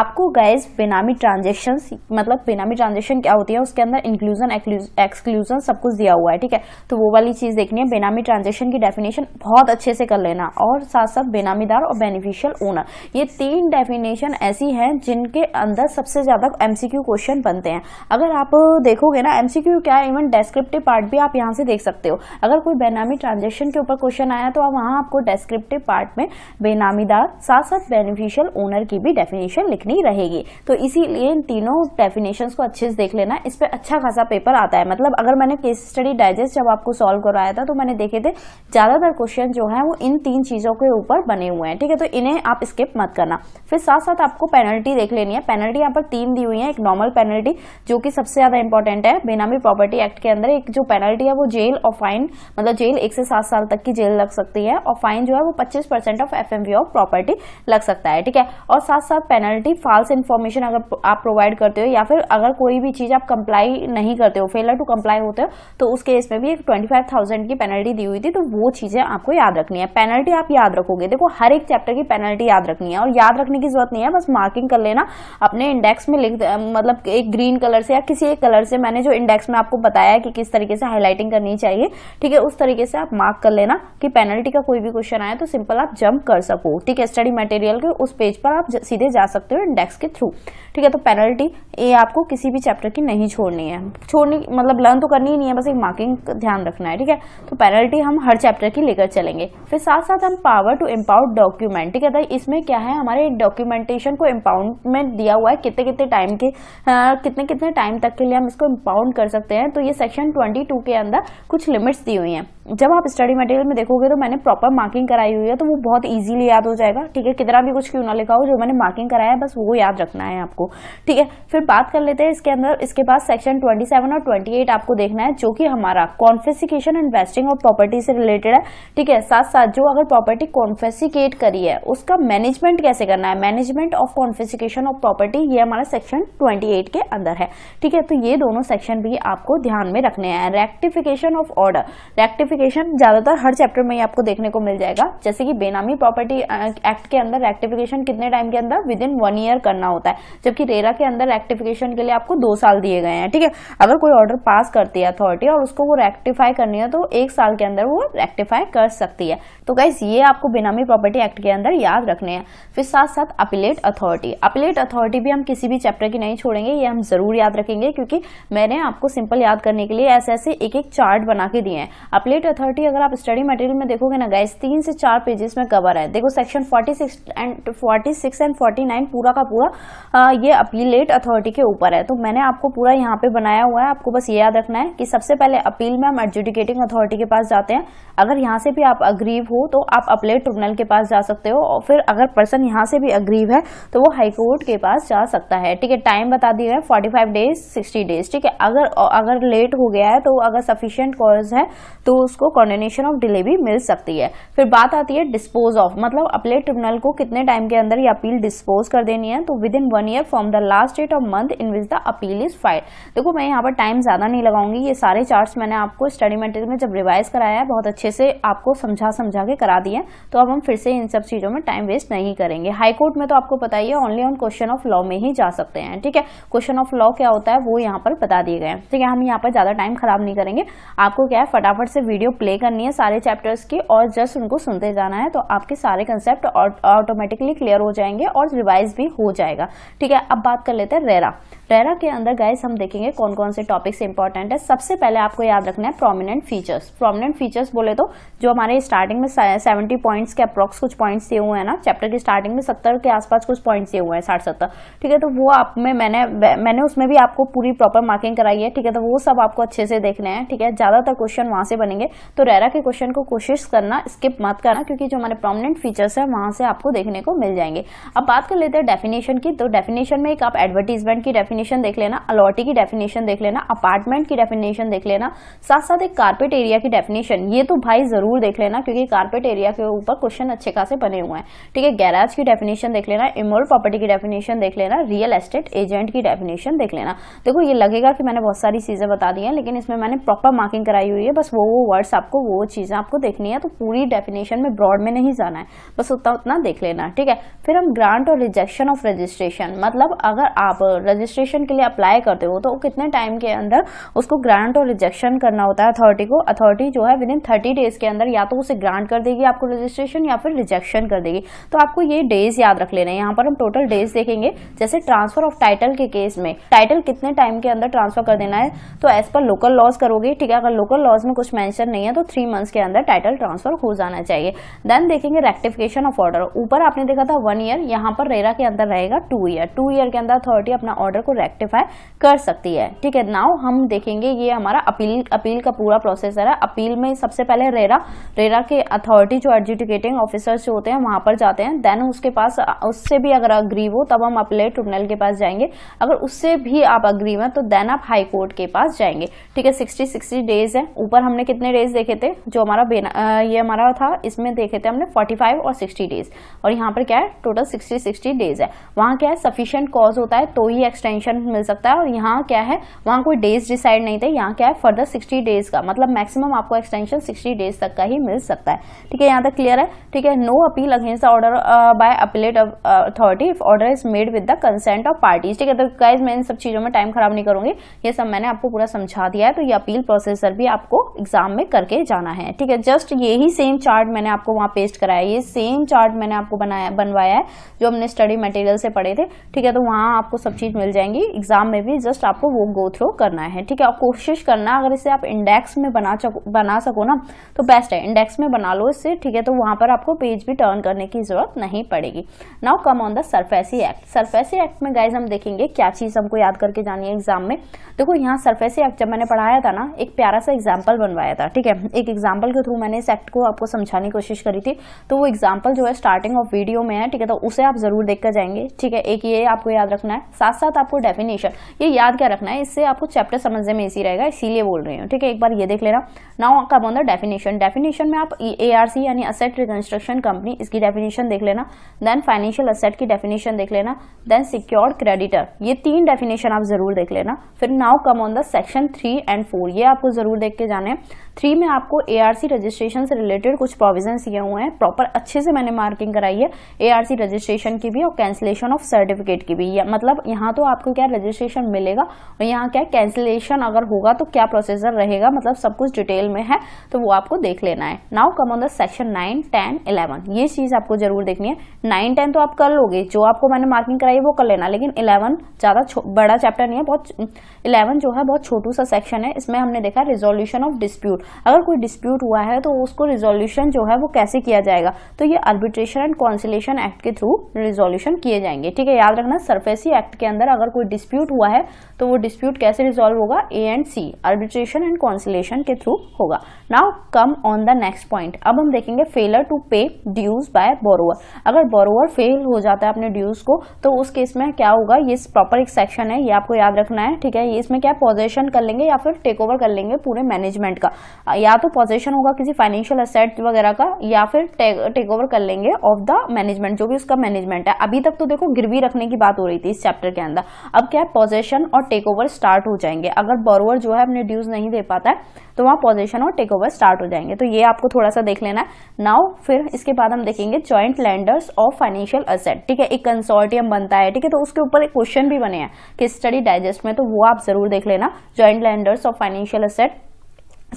[SPEAKER 1] आपको गैस बेनामी ट्रांजेक्शन मतलब बेनामी ट्रांजेक्शन क्या होती है उसके अंदर इंक्लूजन एक्सक्लूजन सब कुछ दिया हुआ है ठीक है तो वो वाली चीज देखनी है बेनामी ट्रांजेक्शन की डेफिनेशन बहुत अच्छे से कर लेना और साथ साथ बेनामीदार और बेनिफिशियल ओनर ये तीन डेफिनेशन ऐसी हैं जिनके अंदर सबसे ज्यादा एमसीक्यू क्वेश्चन बनते हैं अगर आप देखोगे ना एमसीक्यू क्या इवन डेस्क्रिप्टिव पार्ट भी आप यहाँ से देख सकते हो अगर कोई बेनामी बेनामी ट्रांजेक्शन के ऊपर क्वेश्चन आया तो वहाँ आपको डेस्क्रिप्टिव पार्ट में बेनामीदार साथ साथ बेनिफिशियल ओनर की भी डेफिनेशन लिखनी रहेगी तो इसीलिए इन तीनों डेफिनेशन को अच्छे से देख लेना इस पर अच्छा खासा पेपर आता है मतलब अगर मैंने केस स्टडी डाइजेस्ट जब आपको सॉल्व करवाया था तो मैंने देखे थे ज्यादातर क्वेश्चन जो है वो इन तीन चीजों के ऊपर बने हुए हैं ठीक है तो इन्हें आप स्किप मत करना फिर साथ साथ आपको पेनल्टी देख लेनी है पेनल्टी यहाँ पर तीन दी हुई है एक नॉर्मल पेनल्टी जो कि सबसे ज्यादा इंपॉर्टेंट है बेनामी प्रॉपर्टी एक्ट के अंदर एक जो पेनल्टी है वो जेल और फाइन मतलब जेल एक से सात साल तक की जेल लग सकती है और फाइन जो है वो पच्चीस percent of F of property लग सकता है ठीक है और साथ साथ पेनल्टी फॉल्स इन्फॉर्मेशन अगर आप प्रोवाइड करते हो या फिर अगर कोई भी चीज आप कंप्लाई नहीं करते हो फेलर टू कंप्लाई होते हो तो उस केस में भी एक ट्वेंटी की पेनल्टी दी हुई थी तो वो चीजें आपको याद रखनी है पेनल्टी आप याद रखोगे देखो हर एक चैप्टर की पेनल्टी याद रखनी है और याद रखने की जरूरत नहीं है बस मार्किंग कर लेना अपने इंडेक्स में लिख मतलब एक ग्रीन कलर से या किसी एक कलर से मैंने जो इंडेक्स में आपको बताया कि किस तरीके से हाईलाइटिंग करनी चाहिए ठीक है उस तरीके से आप मार्क कर लेना कि पेनल्टी का कोई भी क्वेश्चन आया तो सिंपल आप जंप कर सको ठीक है स्टडी मटेरियल के उस पेज पर आप सीधे जा सकते हो इंडेक्स के थ्रू ठीक है तो पेनल्टी ये आपको किसी भी चैप्टर की नहीं छोड़नी है छोड़नी मतलब लर्न तो करनी ही नहीं है बस एक मार्किंग ध्यान रखना है ठीक है तो पेनल्टी हम हर चैप्टर की लेकर चलेंगे फिर साथ साथ हम पावर टू एम्पाउंड डॉक्यूमेंट ठीक है तो इसमें क्या है हमारे डॉक्यूमेंटेशन को एम्पाउंडमेंट दिया हुआ है कितने कितने टाइम के कितने कितने टाइम तक के लिए हम इसको इम्पाउंड कर सकते हैं तो ये सेक्शन ट्वेंटी के अंदर कुछ लिमिट्स दी हुई हैं जब आप स्टडी मटेरियल में देखोगे तो मैंने प्रॉपर मार्किंग कराई हुई है तो वो बहुत ईजिली याद हो जाएगा ठीक है कितना भी कुछ क्यों ना लिखा हो जो मैंने मार्किंग कराया है बस वो याद रखना है आपको ठीक है फिर बात कर लेते हैं इसके अंदर इसके बाद सेक्शन 27 और 28 आपको देखना है जो कि हमारा कॉन्फेसिकेशन इन्वेस्टिंग और प्रॉपर्टी से रिलेटेड है ठीक है साथ साथ जो अगर प्रॉपर्टी कॉन्फेसिकेट करी है उसका मैनेजमेंट कैसे करना है management of confiscation of property ये हमारा सेक्शन 28 के अंदर है ठीक है तो ये दोनों सेक्शन भी आपको ध्यान में रखने हैं rectification of order rectific rectification ज्यादातर हर चैप्टर में ही आपको देखने को मिल जाएगा जैसे कि बेनामी प्रॉपर्टी एक्ट के अंदर रेक्टिफिकेशन कितने टाइम के अंदर विद इन वन ईयर करना होता है जबकि रेरा के अंदर रेक्टिफिकेशन के लिए आपको दो साल दिए गए हैं ठीक है अगर कोई ऑर्डर पास करती है अथॉरिटी और उसको वो रेक्टिफाई करनी है तो एक साल के अंदर वो रेक्टिफाई कर सकती है तो गाइस ये आपको बेनामी प्रॉपर्टी एक्ट के अंदर याद रखने हैं फिर साथ साथ अपिलेट अथॉरिटी अपिलेट अथॉरिटी भी हम किसी भी चैप्टर की नहीं छोड़ेंगे ये हम जरूर याद रखेंगे क्योंकि मैंने आपको सिंपल याद करने के लिए ऐसे ऐसे एक एक चार्ट बना के दिए हैं अपिलेट या थर्टी अगर आप स्टडी मटेरियल में देखोगे ना गाइस तीन से चार पेजेस में कवर है देखो section forty six and forty six and forty nine पूरा का पूरा आ, ये अपीलेट अथॉरिटी के ऊपर है तो मैंने आपको पूरा यहाँ पे बनाया हुआ है आपको बस ये याद रखना है कि सबसे पहले अपील में हम एडजुडिकेटिंग अथॉरिटी के पास जाते हैं अगर यहाँ से भी आप अग्रीव हो तो आप अपलेट ट्रिब्यूनल के पास जा सकते हो और फिर अगर पर्सन यहाँ से भी अग्रीव है तो वो हाईकोर्ट के पास जा सकता है ठीक है टाइम बता दिया है forty five days sixty days ठीक है अगर अगर लेट हो गया है तो अगर सफिशियंट कॉज है तो उसको को कॉन्डेनेशन ऑफ डिले भी मिल सकती है फिर बात आती है डिस्पोज ऑफ मतलब अपने ट्रिब्यूनल को कितने टाइम के अंदर यह अपील डिस्पोज कर देनी है तो within one year from the last date of month in which the appeal is file देखो मैं यहाँ पर टाइम ज़्यादा नहीं लगाऊंगी ये सारे चार्ट मैंने आपको स्टडी मटेरियल में जब रिवाइज कराया है बहुत अच्छे से आपको समझा समझा के करा दिए तो अब हम फिर से इन सब चीज़ों में टाइम वेस्ट नहीं करेंगे हाईकोर्ट में तो आपको पता ही है only on question of law में ही जा सकते हैं ठीक है क्वेश्चन ऑफ लॉ क्या होता है वो यहाँ पर बता दिए गए ठीक है हम यहाँ पर ज़्यादा टाइम खराब नहीं करेंगे आपको क्या है फटाफट से वीडियो वीडियो प्ले करनी है सारे चैप्टर्स की और जस्ट उनको सुनते जाना है तो आपके सारे कंसेप्ट ऑटोमेटिकली क्लियर हो जाएंगे और रिवाइज भी हो जाएगा ठीक है अब बात कर लेते हैं रेरा रेरा के अंदर गाइस हम देखेंगे कौन कौन से टॉपिक्स इंपॉर्टेंट है सबसे पहले आपको याद रखना है प्रोमिनेंट फीचर्स प्रोमिनेंट फीचर्स बोले तो जो हमारे स्टार्टिंग में सेवेंटी पॉइंट्स के अप्रॉक्स कुछ पॉइंट्स दिए हुए हैं ना चैप्टर की स्टार्टिंग में सत्तर के आसपास कुछ पॉइंट्स दिए हुए हैं साठ सत्तर ठीक है तो वो आप में मैंने मैंने उसमें भी आपको पूरी प्रॉपर मार्किंग कराई है ठीक है तो वो सब आपको अच्छे से देखने हैं ठीक है ज्यादातर क्वेश्चन वहां से बनेंगे तो रेरा के क्वेश्चन को कोशिश करना स्किप मत करना क्योंकि जो हमारे प्रोमिनेंट फीचर्स है वहां से आपको देखने को मिल जाएंगे अब बात कर लेते हैं डेफिनेशन की तो डेफिनेशन में एक आप एडवर्टीजमेंट की डेफिनेशन देख लेना अलॉटी की डेफिनेशन देख लेना अपार्टमेंट की डेफिनेशन देख लेना साथ साथ एक कार्पेट एरिया की डेफिनेशन ये तो भाई जरूर देख लेना क्योंकि कार्पेट एरिया के ऊपर क्वेश्चन अच्छे खासे बने हुए हैं ठीक है गैराज की डेफिनेशन देख लेना इमोल प्रॉपर्टी की डेफिनेशन देख लेना रियल एस्टेट एजेंट की डेफिनेशन देख लेना देखो ये लगेगा कि मैंने बहुत सारी चीजें बता दी है लेकिन इसमें मैंने प्रॉपर मार्किंग कराई हुई है बस वो वो वर्ड बस आपको वो चीज़ें आपको देखनी है तो पूरी डेफिनेशन में ब्रॉड में नहीं जाना है बस उतना उतना देख लेना ठीक है फिर हम ग्रांट और रिजेक्शन ऑफ रजिस्ट्रेशन मतलब अगर आप रजिस्ट्रेशन के लिए अप्लाई करते हो तो कितने टाइम के अंदर उसको ग्रांट और रिजेक्शन करना होता है अथॉरिटी को अथॉरिटी जो है विद इन थर्टी डेज के अंदर या तो उसे ग्रांट कर देगी आपको रजिस्ट्रेशन या फिर रिजेक्शन कर देगी तो आपको ये डेज याद रख लेना है यहाँ पर हम टोटल डेज देखेंगे जैसे ट्रांसफर ऑफ टाइटल के केस में टाइटल कितने टाइम के अंदर ट्रांसफर कर देना है तो एज पर लोकल लॉज करोगे ठीक है अगर लोकल लॉज में कुछ मैंशन नहीं नहीं है तो थ्री मंथ्स के अंदर टाइटल ट्रांसफर हो जाना चाहिए देन देखेंगे रेक्टिफिकेशन ऑफ ऑर्डर ऊपर आपने देखा था वन ईयर यहाँ पर रेरा के अंदर रहेगा टू ईयर टू ईयर के अंदर अथॉरिटी अपना ऑर्डर को रेक्टिफाई कर सकती है ठीक है नाउ हम देखेंगे ये हमारा अपील अपील का पूरा प्रोसेस है अपील में सबसे पहले रेरा रेरा के अथॉरिटी जो एडजुटिकेटिंग ऑफिसर्स जो होते हैं वहां पर जाते हैं देन उसके पास उससे भी अगर अग्रीव हो तब हम अपले ट्रिब्यूनल के पास जाएंगे अगर उससे भी आप अग्रीव हैं तो देन आप हाई कोर्ट के पास जाएंगे ठीक है सिक्सटी सिक्सटी डेज है ऊपर हमने कितने डेज डेज देखे थे जो हमारा ये हमारा था इसमें देखे थे हमने 45 और 60 डेज और यहाँ पर क्या है टोटल 60 60 डेज है वहां क्या है सफिशियंट कॉज होता है तो ही एक्सटेंशन मिल सकता है और यहाँ क्या है वहां कोई डेज डिसाइड नहीं थे यहाँ क्या है फर्दर सिक्सटी डेज का मतलब मैक्सिमम आपको एक्सटेंशन सिक्सटी डेज तक का ही मिल सकता है ठीक है यहाँ तक क्लियर है ठीक है no appeal against the order by appellate authority if order is made with the consent of parties ठीक है तो गाइज मैं इन सब चीज़ों में टाइम खराब नहीं करूंगी ये सब मैंने आपको पूरा समझा दिया है तो ये अपील प्रोसेसर भी आपको एग्जाम में कर करके जाना है ठीक है जस्ट यही सेम चार्ट मैंने आपको वहाँ पेस्ट कराया ये सेम चार्ट मैंने आपको बनाया बनवाया है जो हमने स्टडी मटेरियल से पढ़े थे ठीक है तो वहाँ आपको सब चीज़ मिल जाएंगी एग्जाम में भी जस्ट आपको वो गो थ्रो करना है ठीक है और कोशिश करना अगर इसे आप इंडेक्स में बना बना सको ना तो बेस्ट है इंडेक्स में बना लो इससे ठीक है तो वहाँ पर आपको पेज भी टर्न करने की जरूरत नहीं पड़ेगी now come on the SARFAESI act SARFAESI act में गाइज हम देखेंगे क्या चीज़ हमको याद करके जानी है एग्जाम में देखो यहाँ सरफेसी एक्ट जब मैंने पढ़ाया था ना एक प्यारा सा एग्जाम्पल बनवाया था ठीक ठीक है एक एग्जाम्पल के थ्रू मैंने इस एक्ट को आपको समझाने की कोशिश करी थी तो वो एग्जाम्पल जो है स्टार्टिंग ऑफ वीडियो में है ठीक है तो उसे आप जरूर देख कर जाएंगे ठीक है एक ये आपको याद रखना है साथ साथ आपको डेफिनेशन ये याद क्या रखना है इससे आपको चैप्टर समझने में इसी रहेगा इसीलिए बोल रही हूँ ठीक है एक बार ये देख लेना नाउ कब ऑन द डेफिनेशन डेफिनेशन में आप ए आर सी यानी असेट रिकन्स्ट्रक्शन कंपनी इसकी डेफिनेशन देख लेना देन फाइनेंशियल असेट की डेफिनेशन देख लेना देन सिक्योर्ड क्रेडिटर ये तीन डेफिनेशन आप जरूर देख लेना फिर now come on the section three and four ये आपको जरूर देख के जाने थ्री में आपको सी रजिस्ट्रेशन से रिलेटेड कुछ प्रोविजन दिए हुए हैं प्रॉपर अच्छे से मैंने मार्किंग कराई है सी रजिस्ट्रेशन की भी और कैंसिलेशन ऑफ सर्टिफिकेट की भी मतलब यहाँ तो आपको क्या रजिस्ट्रेशन मिलेगा और यहाँ क्या कैंसिलेशन अगर होगा तो क्या प्रोसीजर रहेगा मतलब सब कुछ डिटेल में है तो वो आपको देख लेना है now come on the section nine ten eleven ये चीज आपको जरूर देखनी है नाइन टेन तो आप कर लोगे जो आपको मैंने मार्किंग कराई वो कर लेना लेकिन इलेवन ज्यादा बड़ा चैप्टर नहीं है बहुत इलेवन जो है बहुत छोटू सा सेक्शन है इसमें हमने देखा रिजोल्यूशन ऑफ डिस्प्यूट अगर कोई डिस्प्यूट हुआ है तो उसको रिजोल्यूशन जो है वो कैसे किया जाएगा तो ये आर्बिट्रेशन एंड कॉन्सिलेशन एक्ट के थ्रू रिजोल्यूशन किए जाएंगे ठीक है याद रखना सरफेसी एक्ट के अंदर अगर कोई डिस्प्यूट हुआ है तो वो डिस्प्यूट कैसे रिजोल्व होगा A and C arbitration and conciliation के थ्रू होगा now come on the next point अब हम देखेंगे failure to pay dues by borrower अगर बोरोवर फेल हो जाता है अपने ड्यूज को तो उस केस में क्या होगा ये प्रॉपर एक सेक्शन है ये आपको याद रखना है ठीक है इसमें क्या पोजेशन कर लेंगे या फिर टेक ओवर कर लेंगे पूरे मैनेजमेंट का या तो पोजेशन होगा किसी फाइनेंशियल असेट वगैरह का या फिर टेक ओवर कर लेंगे ऑफ द मैनेजमेंट जो भी उसका मैनेजमेंट है अभी तक तो देखो गिरवी रखने की बात हो रही थी इस चैप्टर के अंदर अब क्या है पोजेशन और टेक ओवर स्टार्ट हो जाएंगे अगर बोरोवर जो है अपने ड्यूज नहीं दे पाता है तो वहाँ पोजेशन और टेक ओवर स्टार्ट हो जाएंगे तो ये आपको थोड़ा सा देख लेना है नाउ फिर इसके बाद हम देखेंगे joint lenders of financial asset ठीक है एक कंसोर्टियम बनता है ठीक है तो उसके ऊपर एक क्वेश्चन भी बने हैं कि स्टडी डाइजेस्ट में तो वो आप जरूर देख लेना joint lenders of financial asset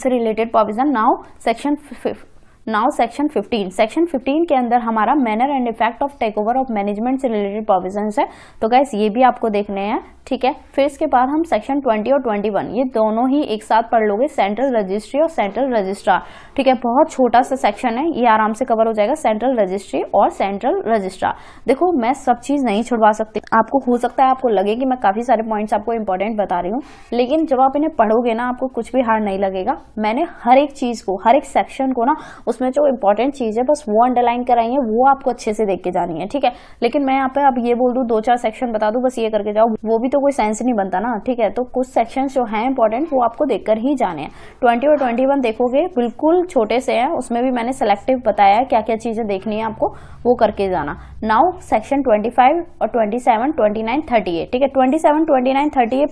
[SPEAKER 1] related provision now section 5 now section 15 section 15 के अंदर हमारा manner and effect of take over of management से रिलेटेड प्रोविजन है तो गैस ये भी आपको देखने हैं ठीक है फिर इसके बाद हम सेक्शन 20 और 21 ये दोनों ही एक साथ पढ़ लोगे सेंट्रल रजिस्ट्री और सेंट्रल रजिस्ट्रार ठीक है बहुत छोटा सा सेक्शन है ये आराम से कवर हो जाएगा सेंट्रल रजिस्ट्री और सेंट्रल रजिस्ट्रार देखो मैं सब चीज नहीं छुड़वा सकती आपको हो सकता है आपको लगे कि मैं काफी सारे पॉइंट्स आपको इंपॉर्टेंट बता रही हूँ लेकिन जब आप इन्हें पढ़ोगे ना आपको कुछ भी हार्ड नहीं लगेगा मैंने हर एक चीज को हर एक सेक्शन को ना उसमें जो इंपॉर्टेंट चीज़ है बस वो अंडरलाइन कराइए वो आपको अच्छे से देख के जानी है ठीक है लेकिन मैं यहाँ पे अब ये बोल दू दो चार सेक्शन बता दू बस ये करके जाओ वो भी तो कोई सेंस नहीं बनता ना ठीक है तो कुछ सेक्शन जो है इंपॉर्टेंट वो आपको देखकर ही जाने हैं ट्वेंटी और ट्वेंटी देखोगे बिल्कुल छोटे से है उसमें भी मैंने सेलेक्टिव बताया क्या क्या चीज़ें देखनी है आपको वो करके जाना नाउ सेक्शन ट्वेंटी और ट्वेंटी सेवन ट्वेंटी ठीक है ट्वेंटी सेवन ट्वेंटी नाइन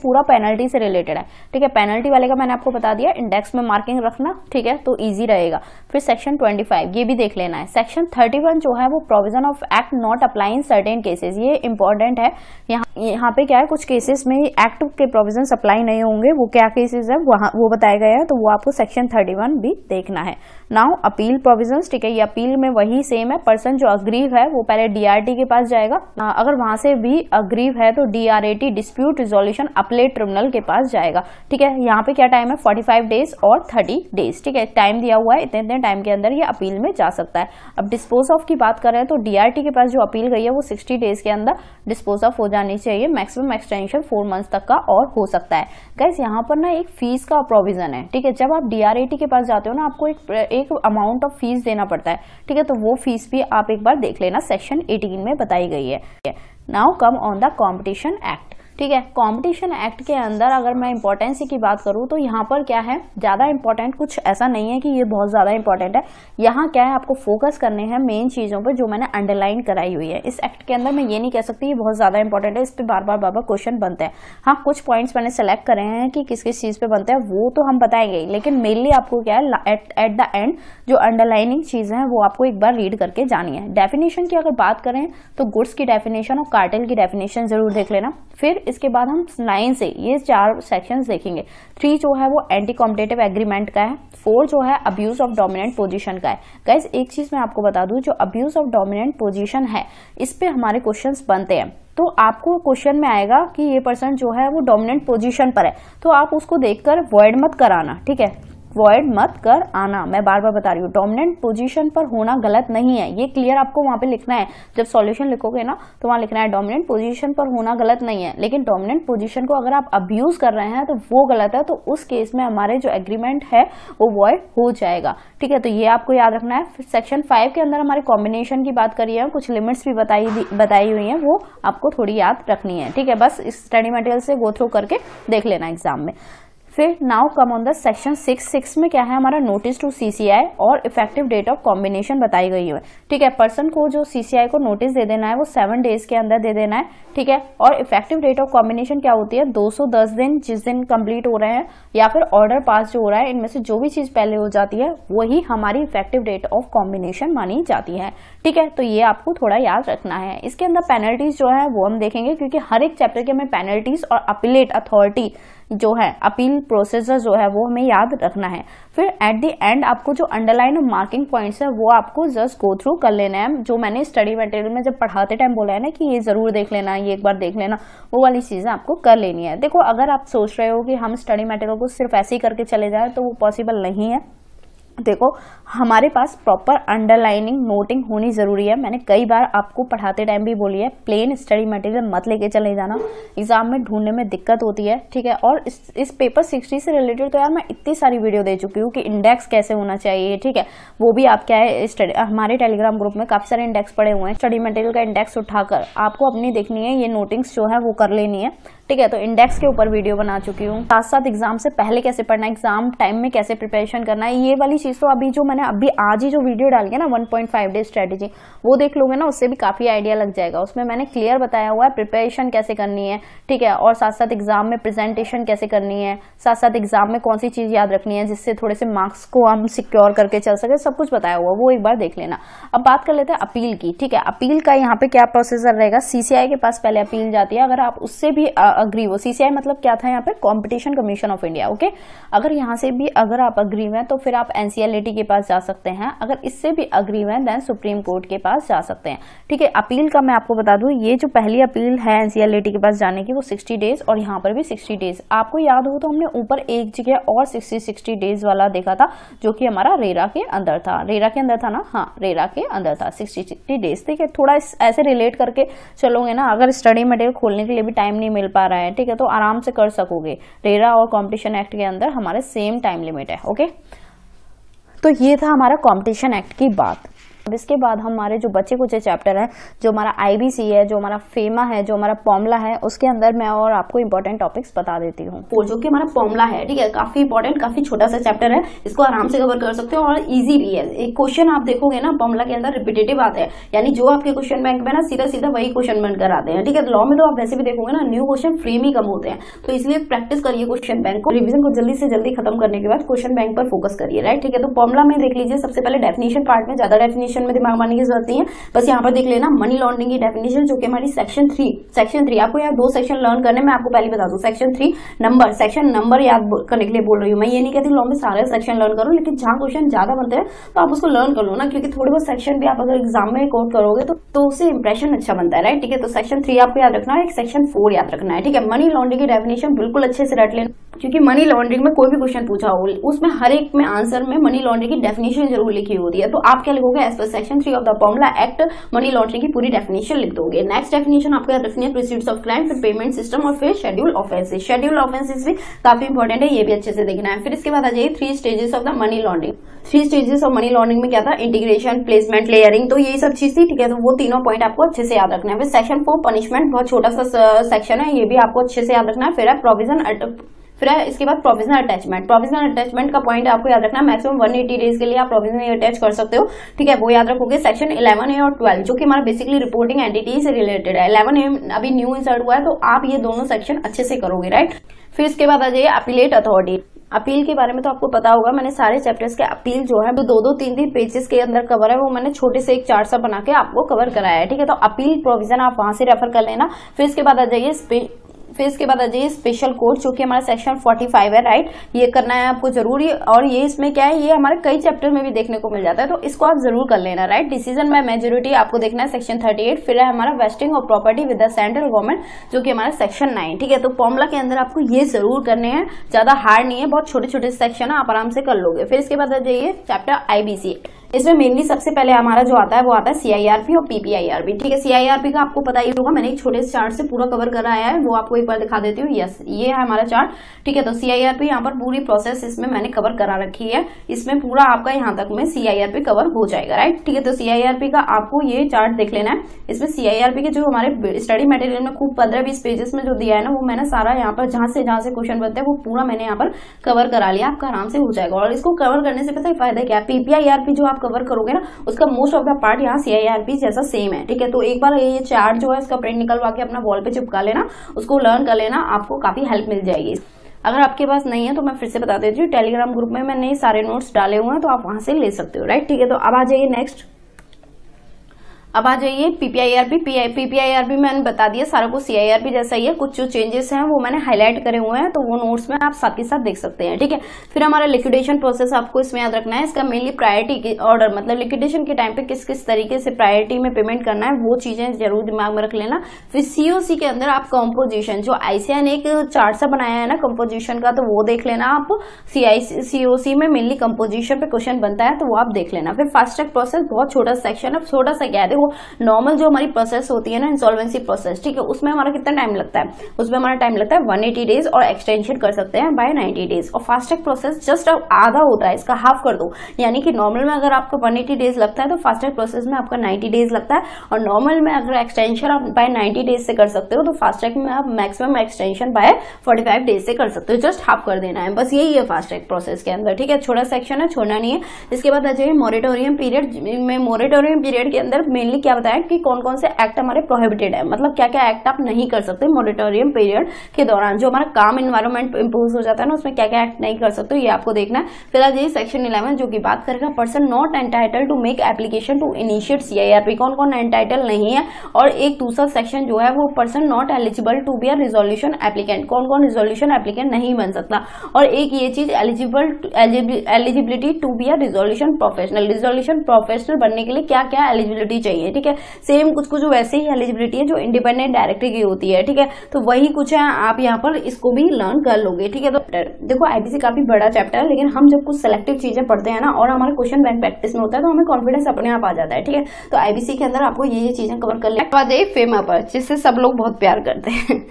[SPEAKER 1] पूरा पेनल्टी से रिलेटेड है ठीक है पेनल्टी वाले का मैंने आपको बता दिया इंडेक्स में मार्किंग रखना ठीक है तो ईजी रहेगा फिर सेक्शन सेक्शन 25 ये भी देख लेना है सेक्शन 31 जो है वो provision of act not apply in certain cases ये इंपॉर्टेंट है यहाँ यहाँ पे क्या है कुछ केसेस में एक्ट के प्रोविजन अप्लाई नहीं होंगे वो क्या केसेस है वहाँ वो बताया गया है तो वो आपको सेक्शन 31 भी देखना है नाउ अपील प्रोविजन ठीक है ये अपील में वही सेम है पर्सन जो अग्रीव है वो पहले डीआरटी के पास जाएगा अगर वहां से भी अग्रीव है तो DRAT dispute resolution appellate tribunal के पास जाएगा ठीक है यहाँ पे क्या टाइम है 45 डेज और थर्टी डेज ठीक है टाइम दिया हुआ है इतने इतने टाइम के अंदर अंदर ये अपील में जा सकता है अब डिस्पोज ऑफ की बात करें तो डीआरटी के पास जो अपील गई है वो 60 डेज के अंदर डिस्पोज ऑफ हो जानी चाहिए मैक्सिमम एक्सटेंशन फोर मंथ्स तक का और हो सकता है गैस यहाँ पर ना एक फीस का प्रोविजन है ठीक है जब आप डीआरएटी के पास जाते हो ना आपको एक अमाउंट ऑफ फीस देना पड़ता है ठीक है तो वो फीस भी आप एक बार देख लेना सेक्शन एटीन में बताई गई है now come on the competition act ठीक है कंपटीशन एक्ट के अंदर अगर मैं इंपॉर्टेंसी की बात करूँ तो यहाँ पर क्या है ज़्यादा इंपॉर्टेंट कुछ ऐसा नहीं है कि ये बहुत ज़्यादा इंपॉर्टेंट है यहाँ क्या है आपको फोकस करने हैं मेन चीज़ों पर जो मैंने अंडरलाइन कराई हुई है इस एक्ट के अंदर मैं ये नहीं कह सकती ये बहुत ज़्यादा इंपॉर्टेंट है इस पर बार बार बार बार क्वेश्चन बनते हैं हाँ कुछ पॉइंट्स मैंने सेलेक्ट करे हैं कि किस किस चीज़ पर बनते हैं वो तो हम बताएंगे लेकिन मेनली आपको क्या है एट द एंड जो अंडरलाइनिंग चीज़ें हैं वो आपको एक बार रीड करके जानी है डेफिनेशन की अगर बात करें तो गुड्स की डेफिनेशन और कार्टेल की डेफिनेशन जरूर देख लेना फिर इसके बाद हम नाइन से ये चार सेक्शंस देखेंगे थ्री जो है वो एंटी कॉम्पिटेटिव एग्रीमेंट का है फोर जो है अब्यूज ऑफ डोमिनेंट पोजीशन का है गाइज एक चीज मैं आपको बता दूं जो अब्यूज ऑफ डोमिनेंट पोजीशन है इस पे हमारे क्वेश्चन बनते हैं तो आपको क्वेश्चन में आएगा कि ये पर्सन जो है वो डोमिनेंट पोजिशन पर है तो आप उसको देखकर वर्ड मत कराना ठीक है वॉयड मत कर आना मैं बार बार बता रही हूँ डोमिनेंट पोजीशन पर होना गलत नहीं है ये क्लियर आपको वहां पे लिखना है जब सॉल्यूशन लिखोगे ना तो वहां लिखना है डोमिनेंट पोजीशन पर होना गलत नहीं है लेकिन डोमिनेंट पोजीशन को अगर आप अब्यूज कर रहे हैं तो वो गलत है तो उस केस में हमारे जो एग्रीमेंट है वो वॉयड हो जाएगा ठीक है तो ये आपको याद रखना है सेक्शन फाइव के अंदर हमारे कॉम्बिनेशन की बात करी है कुछ लिमिट्स भी बताई बताई हुई है वो आपको थोड़ी याद रखनी है ठीक है बस स्टडी मटेरियल से गो थ्रू करके देख लेना एग्जाम में फिर now come on the section six six में क्या है हमारा नोटिस टू सीसीआई और इफेक्टिव डेट ऑफ कॉम्बिनेशन बताई गई है ठीक है पर्सन को जो सीसीआई को नोटिस दे देना है वो सेवन डेज के अंदर दे देना है ठीक है और इफेक्टिव डेट ऑफ कॉम्बिनेशन क्या होती है 210 दिन जिस दिन कंप्लीट हो रहे हैं या फिर ऑर्डर पास जो हो रहा है इनमें से जो भी चीज पहले हो जाती है वही हमारी इफेक्टिव डेट ऑफ कॉम्बिनेशन मानी जाती है ठीक है तो ये आपको थोड़ा याद रखना है इसके अंदर पेनल्टीज जो है वो हम देखेंगे क्योंकि हर एक चैप्टर के हमें पेनल्टीज और अपिलेट अथॉरिटी जो है अपील प्रोसेसर जो है वो हमें याद रखना है फिर एट द एंड आपको जो अंडरलाइन और मार्किंग पॉइंट्स है वो आपको जस्ट गो थ्रू कर लेना है जो मैंने स्टडी मटेरियल में जब पढ़ाते टाइम बोला है ना कि ये जरूर देख लेना ये एक बार देख लेना वो वाली चीजें आपको कर लेनी है देखो अगर आप सोच रहे हो कि हम स्टडी मटेरियल को सिर्फ ऐसे ही करके चले जाए तो वो पॉसिबल नहीं है देखो हमारे पास प्रॉपर अंडरलाइनिंग नोटिंग होनी ज़रूरी है मैंने कई बार आपको पढ़ाते टाइम भी बोली है प्लेन स्टडी मटेरियल मत लेके चले जाना एग्जाम में ढूंढने में दिक्कत होती है ठीक है और इस, इस पेपर सिक्सटी से रिलेटेड तो यार मैं इतनी सारी वीडियो दे चुकी हूँ कि इंडेक्स कैसे होना चाहिए ठीक है वो भी आप क्या है स्टडी हमारे टेलीग्राम ग्रुप में काफ़ी सारे इंडेक्स पड़े हुए हैं स्टडी मटेरियल का इंडेक्स उठाकर आपको अपनी देखनी है ये नोटिंग्स जो है वो कर लेनी है ठीक है तो इंडेक्स के ऊपर वीडियो बना चुकी हूँ साथ साथ एग्जाम से पहले कैसे पढ़ना है एग्जाम टाइम में कैसे प्रिपरेशन करना है ये वाली चीज़ तो अभी जो मैंने अभी आज ही जो वीडियो डाल के ना 1.5 डे स्ट्रेटेजी वो देख लोगे ना उससे भी काफ़ी आइडिया लग जाएगा उसमें मैंने क्लियर बताया हुआ है प्रिपरेशन कैसे करनी है ठीक है और साथ साथ एग्जाम में प्रेजेंटेशन कैसे करनी है साथ साथ एग्जाम में कौन सी चीज़ याद रखनी है जिससे थोड़े से मार्क्स को हम सिक्योर करके चल सके सब कुछ बताया हुआ वो एक बार देख लेना अब बात कर लेते हैं अपील की ठीक है अपील का यहाँ पे क्या प्रोसेसर रहेगा सीसीआई के पास पहले अपील जाती है अगर आप उससे भी अग्री वो सीसीआई मतलब क्या था यहाँ पे competition commission of India okay अगर यहाँ से भी अगर आप अग्री हैं तो फिर आप एनसीएलएटी के पास जा सकते हैं अगर इससे भी अग्री हैं देन सुप्रीम कोर्ट के पास जा सकते हैं ठीक है अपील का मैं आपको बता दू ये जो पहली अपील है एनसीएलएटी के पास जाने की वो सिक्सटी डेज और यहाँ पर भी सिक्सटी डेज आपको याद हो तो हमने ऊपर एक जगह और सिक्सटी सिक्सटी डेज वाला देखा था जो कि हमारा रेरा के अंदर था रेरा के अंदर था ना हाँ रेरा के अंदर था सिक्सटी सिक्सटी डेज ठीक है थोड़ा ऐसे रिलेट करके चलोगे ना अगर स्टडी मटेरियल खोलने के लिए भी टाइम नहीं मिल पा पा रहा है ठीक है तो आराम से कर सकोगे रेरा और कॉम्पिटिशन एक्ट के अंदर हमारे सेम टाइम लिमिट है ओके तो ये था हमारा कॉम्पिटिशन एक्ट की बात अब इसके बाद हमारे जो बचे कुछ चैप्टर हैं जो हमारा आईबीसी है जो हमारा फेमा है जो हमारा पॉमला है उसके अंदर मैं और आपको इंपॉर्टेंट टॉपिक्स बता देती हूँ जो कि हमारा पॉमला है ठीक है काफी इंपॉर्टेंट काफी छोटा सा चैप्टर है इसको आराम से कवर कर सकते हो और ईजी भी है एक क्वेश्चन आप देखोगे ना पॉमला के अंदर रिपीटेटिव आते हैं यानी जो आपके क्वेश्चन बैंक में ना सीधा सीधा वही क्वेश्चन बनकर आते हैं ठीक है लॉ में तो आप वैसे भी देखोगे ना न्यू क्वेश्चन फ्रेम ही कम होते हैं तो इसलिए प्रैक्टिस करिए क्वेश्चन बैंक को रिविजन को जल्दी से जल्दी खत्म करने के बाद क्वेश्चन बैंक पर फोकस करिए राइट ठीक है तो पॉमला में देख लीजिए सबसे पहले डेफिनेशन पार्ट में ज्यादा डेफिनेशन डेफिनेशन में दिमाग मारने की जरूरत नहीं है बस यहाँ पर देख लेना मनी लॉन्ड्रिंग की डेफिनेशन जो कि हमारी सेक्शन थ्री सेक्शन थ्री आपको यहाँ दो सेक्शन लर्न करने में आपको पहले बता दू section three number section number याद करने के लिए बोल रही हूँ मैं ये नहीं कहती लॉन्ग में सारे सेक्शन लर्न करो लेकिन जहाँ क्वेश्चन ज्यादा बनते हैं तो आप उसको लर्न कर लो ना क्योंकि थोड़े बहुत सेक्शन भी आप अगर एग्जाम में कोट करोगे तो, तो उससे इंप्रेशन अच्छा बनता है राइट ठीक है तो सेक्शन थ्री आपको याद रखना है सेक्शन फोर याद रखना है ठीक है मनी लॉन्ड्रिंग की डेफिनेशन बिल्कुल अच्छे से रट लेना क्योंकि मनी लॉन्ड्रिंग में कोई भी क्वेश्चन पूछा हो उसमें हर एक में आंसर में मनी लॉन्ड्रिंग की डेफिनेशन जरूर लिखी होती है तो आप क्या लिखोगे एस तो section three of the PMLA act money laundering की पूरी डेफिनेशन लिख दोगे नेक्स्ट डेफिनेशन आपको याद प्रोसीड्स ऑफ क्राइम फिर पेमेंट सिस्टम और फिर शेड्यूल ऑफेंसेस शेड्यूल ऑफेंसेस भी काफी इंपॉर्टेंट है ये भी अच्छे से देखना है फिर इसके बाद आ जाइए three stages of the money laundering three stages of money laundering में क्या था इंटीग्रेशन प्लेसमेंट लेयरिंग तो यही सब चीज थी ठीक है तो वो तीनों पॉइंट आपको अच्छे से याद रखना है फिर सेक्शन फोर पनिशमेंट बहुत छोटा सा सेक्शन है ये भी आपको अच्छे से याद रखना है फिर है प्रोविजन फिर है इसके बाद प्रोविजनल अटैचमेंट प्रोविजनल अटैचमेंट का पॉइंट आपको याद रखना मैक्सिमम वन एटी डेज के लिए आप प्रोविजनल अटैच कर सकते हो ठीक है वो याद रखोगे सेक्शन इलेवन ए और ट्वेल्व जो कि हमारा बेसिकली रिपोर्टिंग एंटिटी से रिलेटेड है इलेवन ए अभी न्यू इंसर्ट हुआ है तो आप ये दोनों सेक्शन अच्छे से करोगे राइट फिर इसके बाद आ जाइए अपीलेट अथॉरिटी अपील के बारे में तो आपको पता होगा मैंने सारे चैप्टर्स के अपील जो है तो दो दो तीन तीन पेजेस के अंदर कवर है वो मैंने छोटे से एक चार सा बना के आपको कवर कराया है ठीक है तो अपील प्रोविजन आप वहां से रेफर कर लेना फिर इसके बाद आ जाइए फिर इसके बाद आ जाइए स्पेशल कोर्स जो कि हमारा सेक्शन 45 है राइट ये करना है आपको जरूरी और ये इसमें क्या है ये हमारे कई चैप्टर में भी देखने को मिल जाता है तो इसको आप जरूर कर लेना राइट डिसीजन बाय मेजोरिटी आपको देखना है सेक्शन 38 फिर है हमारा vesting of property with the central government जो कि हमारा सेक्शन नाइन ठीक है तो फॉर्मुला के अंदर आपको ये जरूर करने हैं ज्यादा हार्ड नहीं है बहुत छोटे छोटे सेक्शन है आप आराम से कर लोगे फिर इसके बाद आ जाइए चैप्टर आईबीसी इसमें मेनली सबसे पहले हमारा जो आता है वो आता है सीआईआरपी और पीपीआईआरपी ठीक है सीआईआरपी का आपको पता ही होगा मैंने एक छोटे से चार्ट से पूरा कवर कराया है वो आपको एक बार दिखा देती हूँ यस ये है हमारा चार्ट ठीक है तो सीआईआरपी यहाँ पर पूरी प्रोसेस इसमें मैंने कवर करा रखी है इसमें पूरा आपका यहाँ तक में सीआईआरपी कवर हो जाएगा राइट ठीक है तो सीआईआरपी का आपको ये चार्ट देख लेना है इसमें सीआईआरपी के जो हमारे स्टडी मटेरियल में खूब पंद्रह बीस पेजेस में जो दिया है ना वो मैंने सारा यहाँ पर जहां से जहां से क्वेश्चन बनते हैं वो पूरा मैंने यहाँ पर कवर करा लिया आपका आराम से हो जाएगा और इसको कवर करने से पता है फायदा क्या पीपीआईआरपी जो आप कवर करोगे ना उसका मोस्ट ऑफ द पार्ट यहाँ सी जैसा सेम है ठीक है तो एक बार ये चार्ट जो है इसका प्रिंट निकलवा के अपना वॉल पे चिपका लेना उसको लर्न कर लेना आपको काफी हेल्प मिल जाएगी अगर आपके पास नहीं है तो मैं फिर से बता देती हूँ टेलीग्राम ग्रुप में मैंने सारे नोट्स डाले हुए हैं तो आप वहां से ले सकते हो राइट ठीक है तो अब आ जाइए नेक्स्ट अब आ जाइए पीपीआईआरबी पीपीआईआरबी मैंने बता दिया सारा कुछ सीआईआरबी जैसा ही है कुछ जो चेंजेस हैं वो मैंने हाईलाइट करे हुए हैं तो वो नोट्स में आप साथ ही साथ देख सकते हैं ठीक है फिर हमारा लिक्विडेशन प्रोसेस आपको इसमें याद रखना है इसका मेनली प्रायोरिटी ऑर्डर मतलब लिक्विडेशन के टाइम पे किस किस तरीके से प्रायोरिटी में पेमेंट करना है वो चीजें जरूर दिमाग में रख लेना फिर सीओसी के अंदर आप कॉम्पोजिशन जो आईसीआई ने एक चार्ट सा बनाया है ना कम्पोजिशन का तो वो देख लेना आप सीओसी में मेनली कम्पोजिशन पे क्वेश्चन बनता है तो वो आप देख लेना फिर फास्ट ट्रैक प्रोसेस बहुत छोटा सेक्शन है छोटा सा क्या वो नॉर्मल जो हमारी प्रोसेस होती है ना इंसॉल्वेंसी प्रोसेस ठीक है उसमें हमारा कितना टाइम लगता है उसमें हमारा टाइम लगता है वन डेज और एक्सटेंशन कर सकते हैं बाय 90 डेज और फास्टैग प्रोसेस जस्ट आधा होता है इसका हाफ कर दो यानी कि नॉर्मल में अगर आपको वन डेज लगता है तो फास्टैग प्रोसेस में आपका नाइन्टी डेज लगता है और नॉर्मल में अगर एक्सटेंशन आप बाय नाइन्टी डेज से कर सकते हो तो फास्टैग में आप maximum extension by forty five days से कर सकते हो जस्ट हाफ कर देना है बस यही है फास्टैग प्रोसेस के अंदर ठीक है छोटा सेक्शन है छोड़ना नहीं है इसके बाद आ जाइए मॉरिटोरियम पीरियड में मॉरिटोरियम पीरियड के अंदर मेनली मेनली क्या बताया कि कौन कौन से एक्ट हमारे प्रोहिबिटेड है मतलब क्या क्या एक्ट आप नहीं कर सकते मॉडिटोरियम पीरियड के दौरान जो हमारा काम इन्वायरमेंट इम्पोज हो जाता है ना उसमें क्या क्या एक्ट नहीं कर सकते ये आपको देखना है फिलहाल ये सेक्शन इलेवन जो की बात करेगा person not entitle to make application to initiate CIRP कौन कौन एंटाइटल नहीं है और एक दूसरा सेक्शन जो है वो person not eligible to be a resolution applicant कौन कौन रिजोल्यूशन एप्लीकेंट नहीं बन सकता और एक ये चीज eligible eligibility to be a resolution professional resolution professional बनने के लिए क्या क्या एलिजिबिलिटी चाहिए नहीं है ठीक है सेम कुछ कुछ वैसे ही एलिजिबिलिटी है जो इंडिपेंडेंट डायरेक्टरी की होती है ठीक है तो वही कुछ है आप यहाँ पर इसको भी लर्न कर लोगे ठीक है तो देखो आईबीसी काफी बड़ा चैप्टर है लेकिन हम जब कुछ सेलेक्टिव चीजें पढ़ते हैं ना और हमारे क्वेश्चन बैंक प्रैक्टिस में होता है तो हमें कॉन्फिडेंस अपने आप आ जाता है ठीक है तो आईबीसी के अंदर आपको ये ये चीजें कवर कर लेकिन फेमा पर जिससे सब लोग बहुत प्यार करते हैं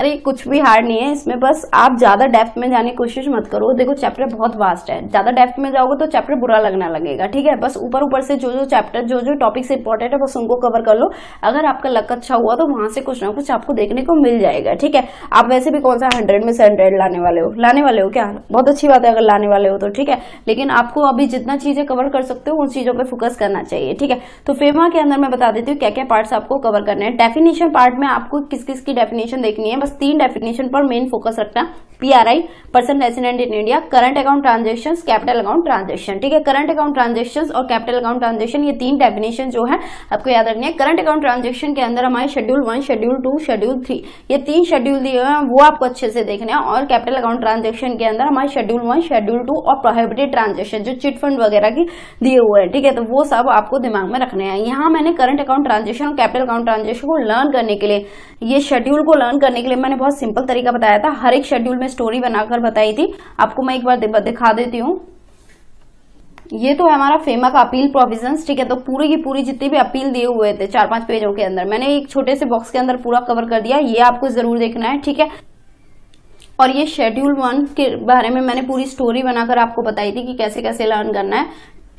[SPEAKER 1] अरे कुछ भी हार्ड नहीं है इसमें बस आप ज़्यादा डेप्थ में जाने की कोशिश मत करो देखो चैप्टर बहुत वास्ट है ज़्यादा डेप्थ में जाओगे तो चैप्टर बुरा लगना लगेगा ठीक है बस ऊपर ऊपर से जो जो चैप्टर जो जो टॉपिक से इंपॉर्टेंट है बस उनको कवर कर लो अगर आपका लक अच्छा हुआ तो वहाँ से कुछ ना कुछ आपको देखने को मिल जाएगा ठीक है आप वैसे भी कौन सा हंड्रेड में से हंड्रेड लाने वाले हो लाने वाले हो क्या बहुत अच्छी बात है अगर लाने वाले हो तो ठीक है लेकिन आपको अभी जितना चीज़ें कवर कर सकते हो उन चीज़ों पर फोकस करना चाहिए ठीक है तो फेमा के अंदर मैं बता देती हूँ क्या क्या पार्ट्स आपको कवर करने हैं डेफिनेशन पार्ट में आपको किस किस की डेफिनेशन देखनी है बस तीन डेफिनेशन पर मेन फोकस रखना PRI person resident in India current account transaction capital account transaction ठीक है करंट अकाउंट ट्रांजेक्शन और कैपिटल अकाउंट ट्रांजेक्शन ये तीन डेफिनेशन जो है आपको याद रखनी है करंट अकाउंट ट्रांजेक्शन के अंदर हमारे schedule one schedule two schedule three ये तीन शेड्यूल दिए हुए हैं वो आपको अच्छे से देखने हैं और कैपिटल अकाउंट ट्रांजेक्शन के अंदर हमारे शेड्यूल वन शेड्यूल टू और प्रोहेबिटेड ट्रांजेक्शन जो चिट फंड वगैरह की दिए हुए हैं ठीक है तो वो सब आपको दिमाग में रखने हैं यहाँ मैंने करंट अकाउंट ट्रांजेक्शन और कैपिटल अकाउंट ट्रांजेक्शन को लर्न करने के लिए ये शेड्यूल को लर्न करने के लिए मैंने बहुत सिंपल तरीका बताया था हर एक शेड्यूल में में स्टोरी बनाकर बताई थी आपको मैं एक बार दिखा देती हूँ ये तो हमारा फेमा अपील प्रोविजन ठीक है तो पूरी की पूरी जितनी भी अपील दिए हुए थे चार पांच पेजों के अंदर मैंने एक छोटे से बॉक्स के अंदर पूरा कवर कर दिया ये आपको जरूर देखना है ठीक है और ये शेड्यूल वन के बारे में मैंने पूरी स्टोरी बनाकर आपको बताई थी कि कैसे कैसे लर्न करना है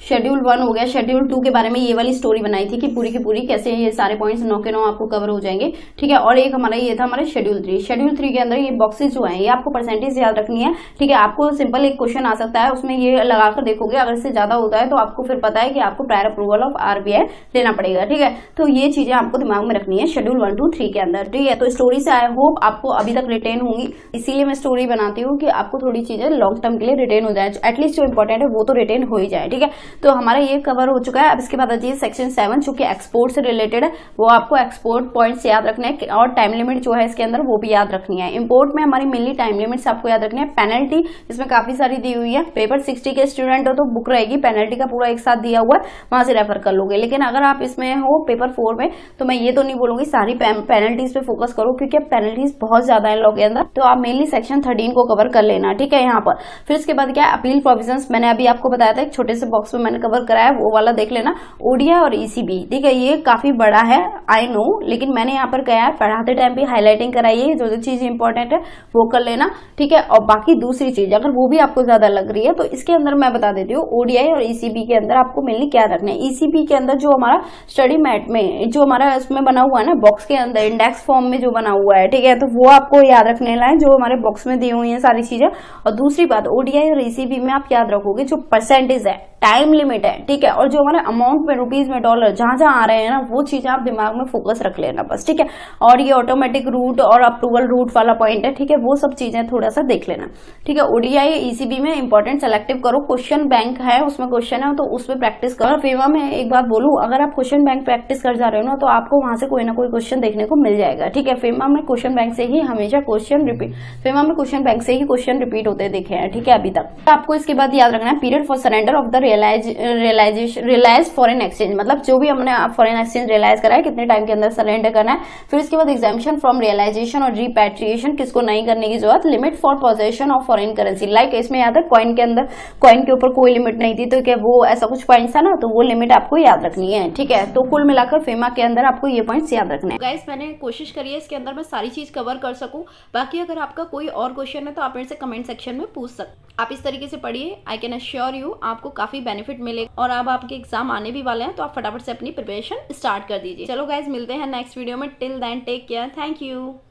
[SPEAKER 1] शेड्यूल वन हो गया शेड्यूल टू के बारे में ये वाली स्टोरी बनाई थी कि पूरी की पूरी कैसे ये सारे पॉइंट्स नौ के नौ आपको कवर हो जाएंगे ठीक है और एक हमारा ये था हमारे शेड्यूल थ्री शेड्यूल थ्री के अंदर ये बॉक्सेज जो है ये आपको परसेंटेज याद रखनी है ठीक है आपको सिंपल एक क्वेश्चन आ सकता है उसमें ये लगाकर देखोगे अगर इससे ज्यादा होता है तो आपको फिर पता है कि आपको प्रायर अप्रूवल ऑफ आरबीआई लेना पड़ेगा ठीक है तो ये चीजें आपको दिमाग में रखनी है शेड्यूल वन टू थ्री के अंदर ठीक है तो स्टोरी से आई होप आपको अभी तक रिटेन होंगी इसीलिए मैं स्टोरी बनाती हूँ कि आपको थोड़ी चीजें लॉन्ग टर्म के लिए रिटेन हो जाए एटलीस्ट जो इंपॉर्टेंट है वो तो रिटेन हो ही जाए ठीक है तो हमारा ये कवर हो चुका है अब इसके बाद आ जाइए सेक्शन सेवन जो कि एक्सपोर्ट से रिलेटेड है वो आपको एक्सपोर्ट पॉइंट्स याद रखना है और टाइम लिमिट जो है इसके अंदर वो भी याद रखनी है इम्पोर्ट में हमारी मेनली टाइम लिमिट्स आपको याद रखनी है पेनल्टी इसमें काफी सारी दी हुई है पेपर सिक्सटी के स्टूडेंट हो तो बुक रहेगी पेनल्टी का पूरा एक साथ दिया हुआ है वहां से रेफर कर लोगे लेकिन अगर आप इसमें हो पेपर फोर में तो मैं ये तो नहीं बोलूंगी सारी पेनल्टीज पे फोकस करो क्योंकि पेनल्टीज बहुत ज्यादा है लोग के अंदर तो आप मेनली सेक्शन थर्टीन को कवर कर लेना ठीक है यहाँ पर फिर इसके बाद क्या अपील प्रोविजन मैंने अभी आपको बताया था एक छोटे से बॉक्स में एपिसोड तो मैंने कवर कराया वो वाला देख लेना ओडिया और ईसीबी e ठीक है ये काफ़ी बड़ा है आई नो लेकिन मैंने यहाँ पर कहा है पढ़ाते टाइम भी हाईलाइटिंग कराइए जो जो चीज़ इंपॉर्टेंट है वो कर लेना ठीक है और बाकी दूसरी चीज़ अगर वो भी आपको ज़्यादा लग रही है तो इसके अंदर मैं बता देती हूँ ओडीआई और ईसीबी e के अंदर आपको मेनली क्या रखना है ईसीबी e के अंदर जो हमारा स्टडी मैट में जो हमारा इसमें बना हुआ है ना बॉक्स के अंदर इंडेक्स फॉर्म में जो बना हुआ है ठीक है तो वो आपको याद रखने लाए जो हमारे बॉक्स में दी हुई है सारी चीज़ें और दूसरी बात ओडीआई और ईसीबी में आप याद रखोगे जो परसेंटेज है टाइम टाइम लिमिट है ठीक है और जो हमारे अमाउंट में रुपीज में डॉलर जहां जहां आ रहे हैं ना वो चीजें आप दिमाग में फोकस रख लेना बस ठीक है और ये ऑटोमेटिक रूट और अप्रूवल रूट वाला पॉइंट है ठीक है वो सब चीजें थोड़ा सा देख लेना ठीक है ओडीआई ईसीबी में इंपॉर्टेंट सेलेक्टिव करो क्वेश्चन बैंक है उसमें क्वेश्चन है तो उसमें प्रैक्टिस करो फेवा में एक बात बोलू अगर आप क्वेश्चन बैंक प्रैक्टिस कर जा रहे हो ना तो आपको वहां से कोई ना कोई क्वेश्चन देखने को मिल जाएगा ठीक है फेमा में क्वेश्चन बैंक से ही हमेशा क्वेश्चन रिपीट फेमा में क्वेश्चन बैंक से ही क्वेश्चन रिपीट होते देखे हैं ठीक है अभी तक आपको इसके बाद याद रखना है period for surrender of the realise realise realisation realise foreign exchange मतलब जो भी हमने फॉरन एक्सचेंज रियलाइज करा है कितने टाइम के अंदर सरेंडर करना है फिर इसके बाद एग्जामेशन फ्रॉम रियलाइजेशन और रिपेट्रिएशन किसको नहीं करने की जरूरत limit for possession of foreign currency like इसमें याद है कॉइन के अंदर कॉइन के ऊपर कोई लिमिट नहीं थी तो क्या वो ऐसा कुछ पॉइंट था ना तो वो लिमिट आपको याद रखनी है ठीक है तो कुल मिलाकर फेमा के अंदर आपको ये पॉइंट याद रखना है गाइस मैंने कोशिश करी है इसके अंदर मैं सारी चीज कवर कर सकूँ बाकी अगर आपका कोई और क्वेश्चन है तो आप मेरे से कमेंट सेक्शन में पूछ सकते आप इस तरीके से पढ़िए आई कैन अश्योर यू आपको काफी बेनिफिट बेनिफिट मिलेगा और अब आपके एग्जाम आने भी वाले हैं तो आप फटाफट से अपनी प्रिपरेशन स्टार्ट कर दीजिए चलो गाइज मिलते हैं नेक्स्ट वीडियो में till then take care thank you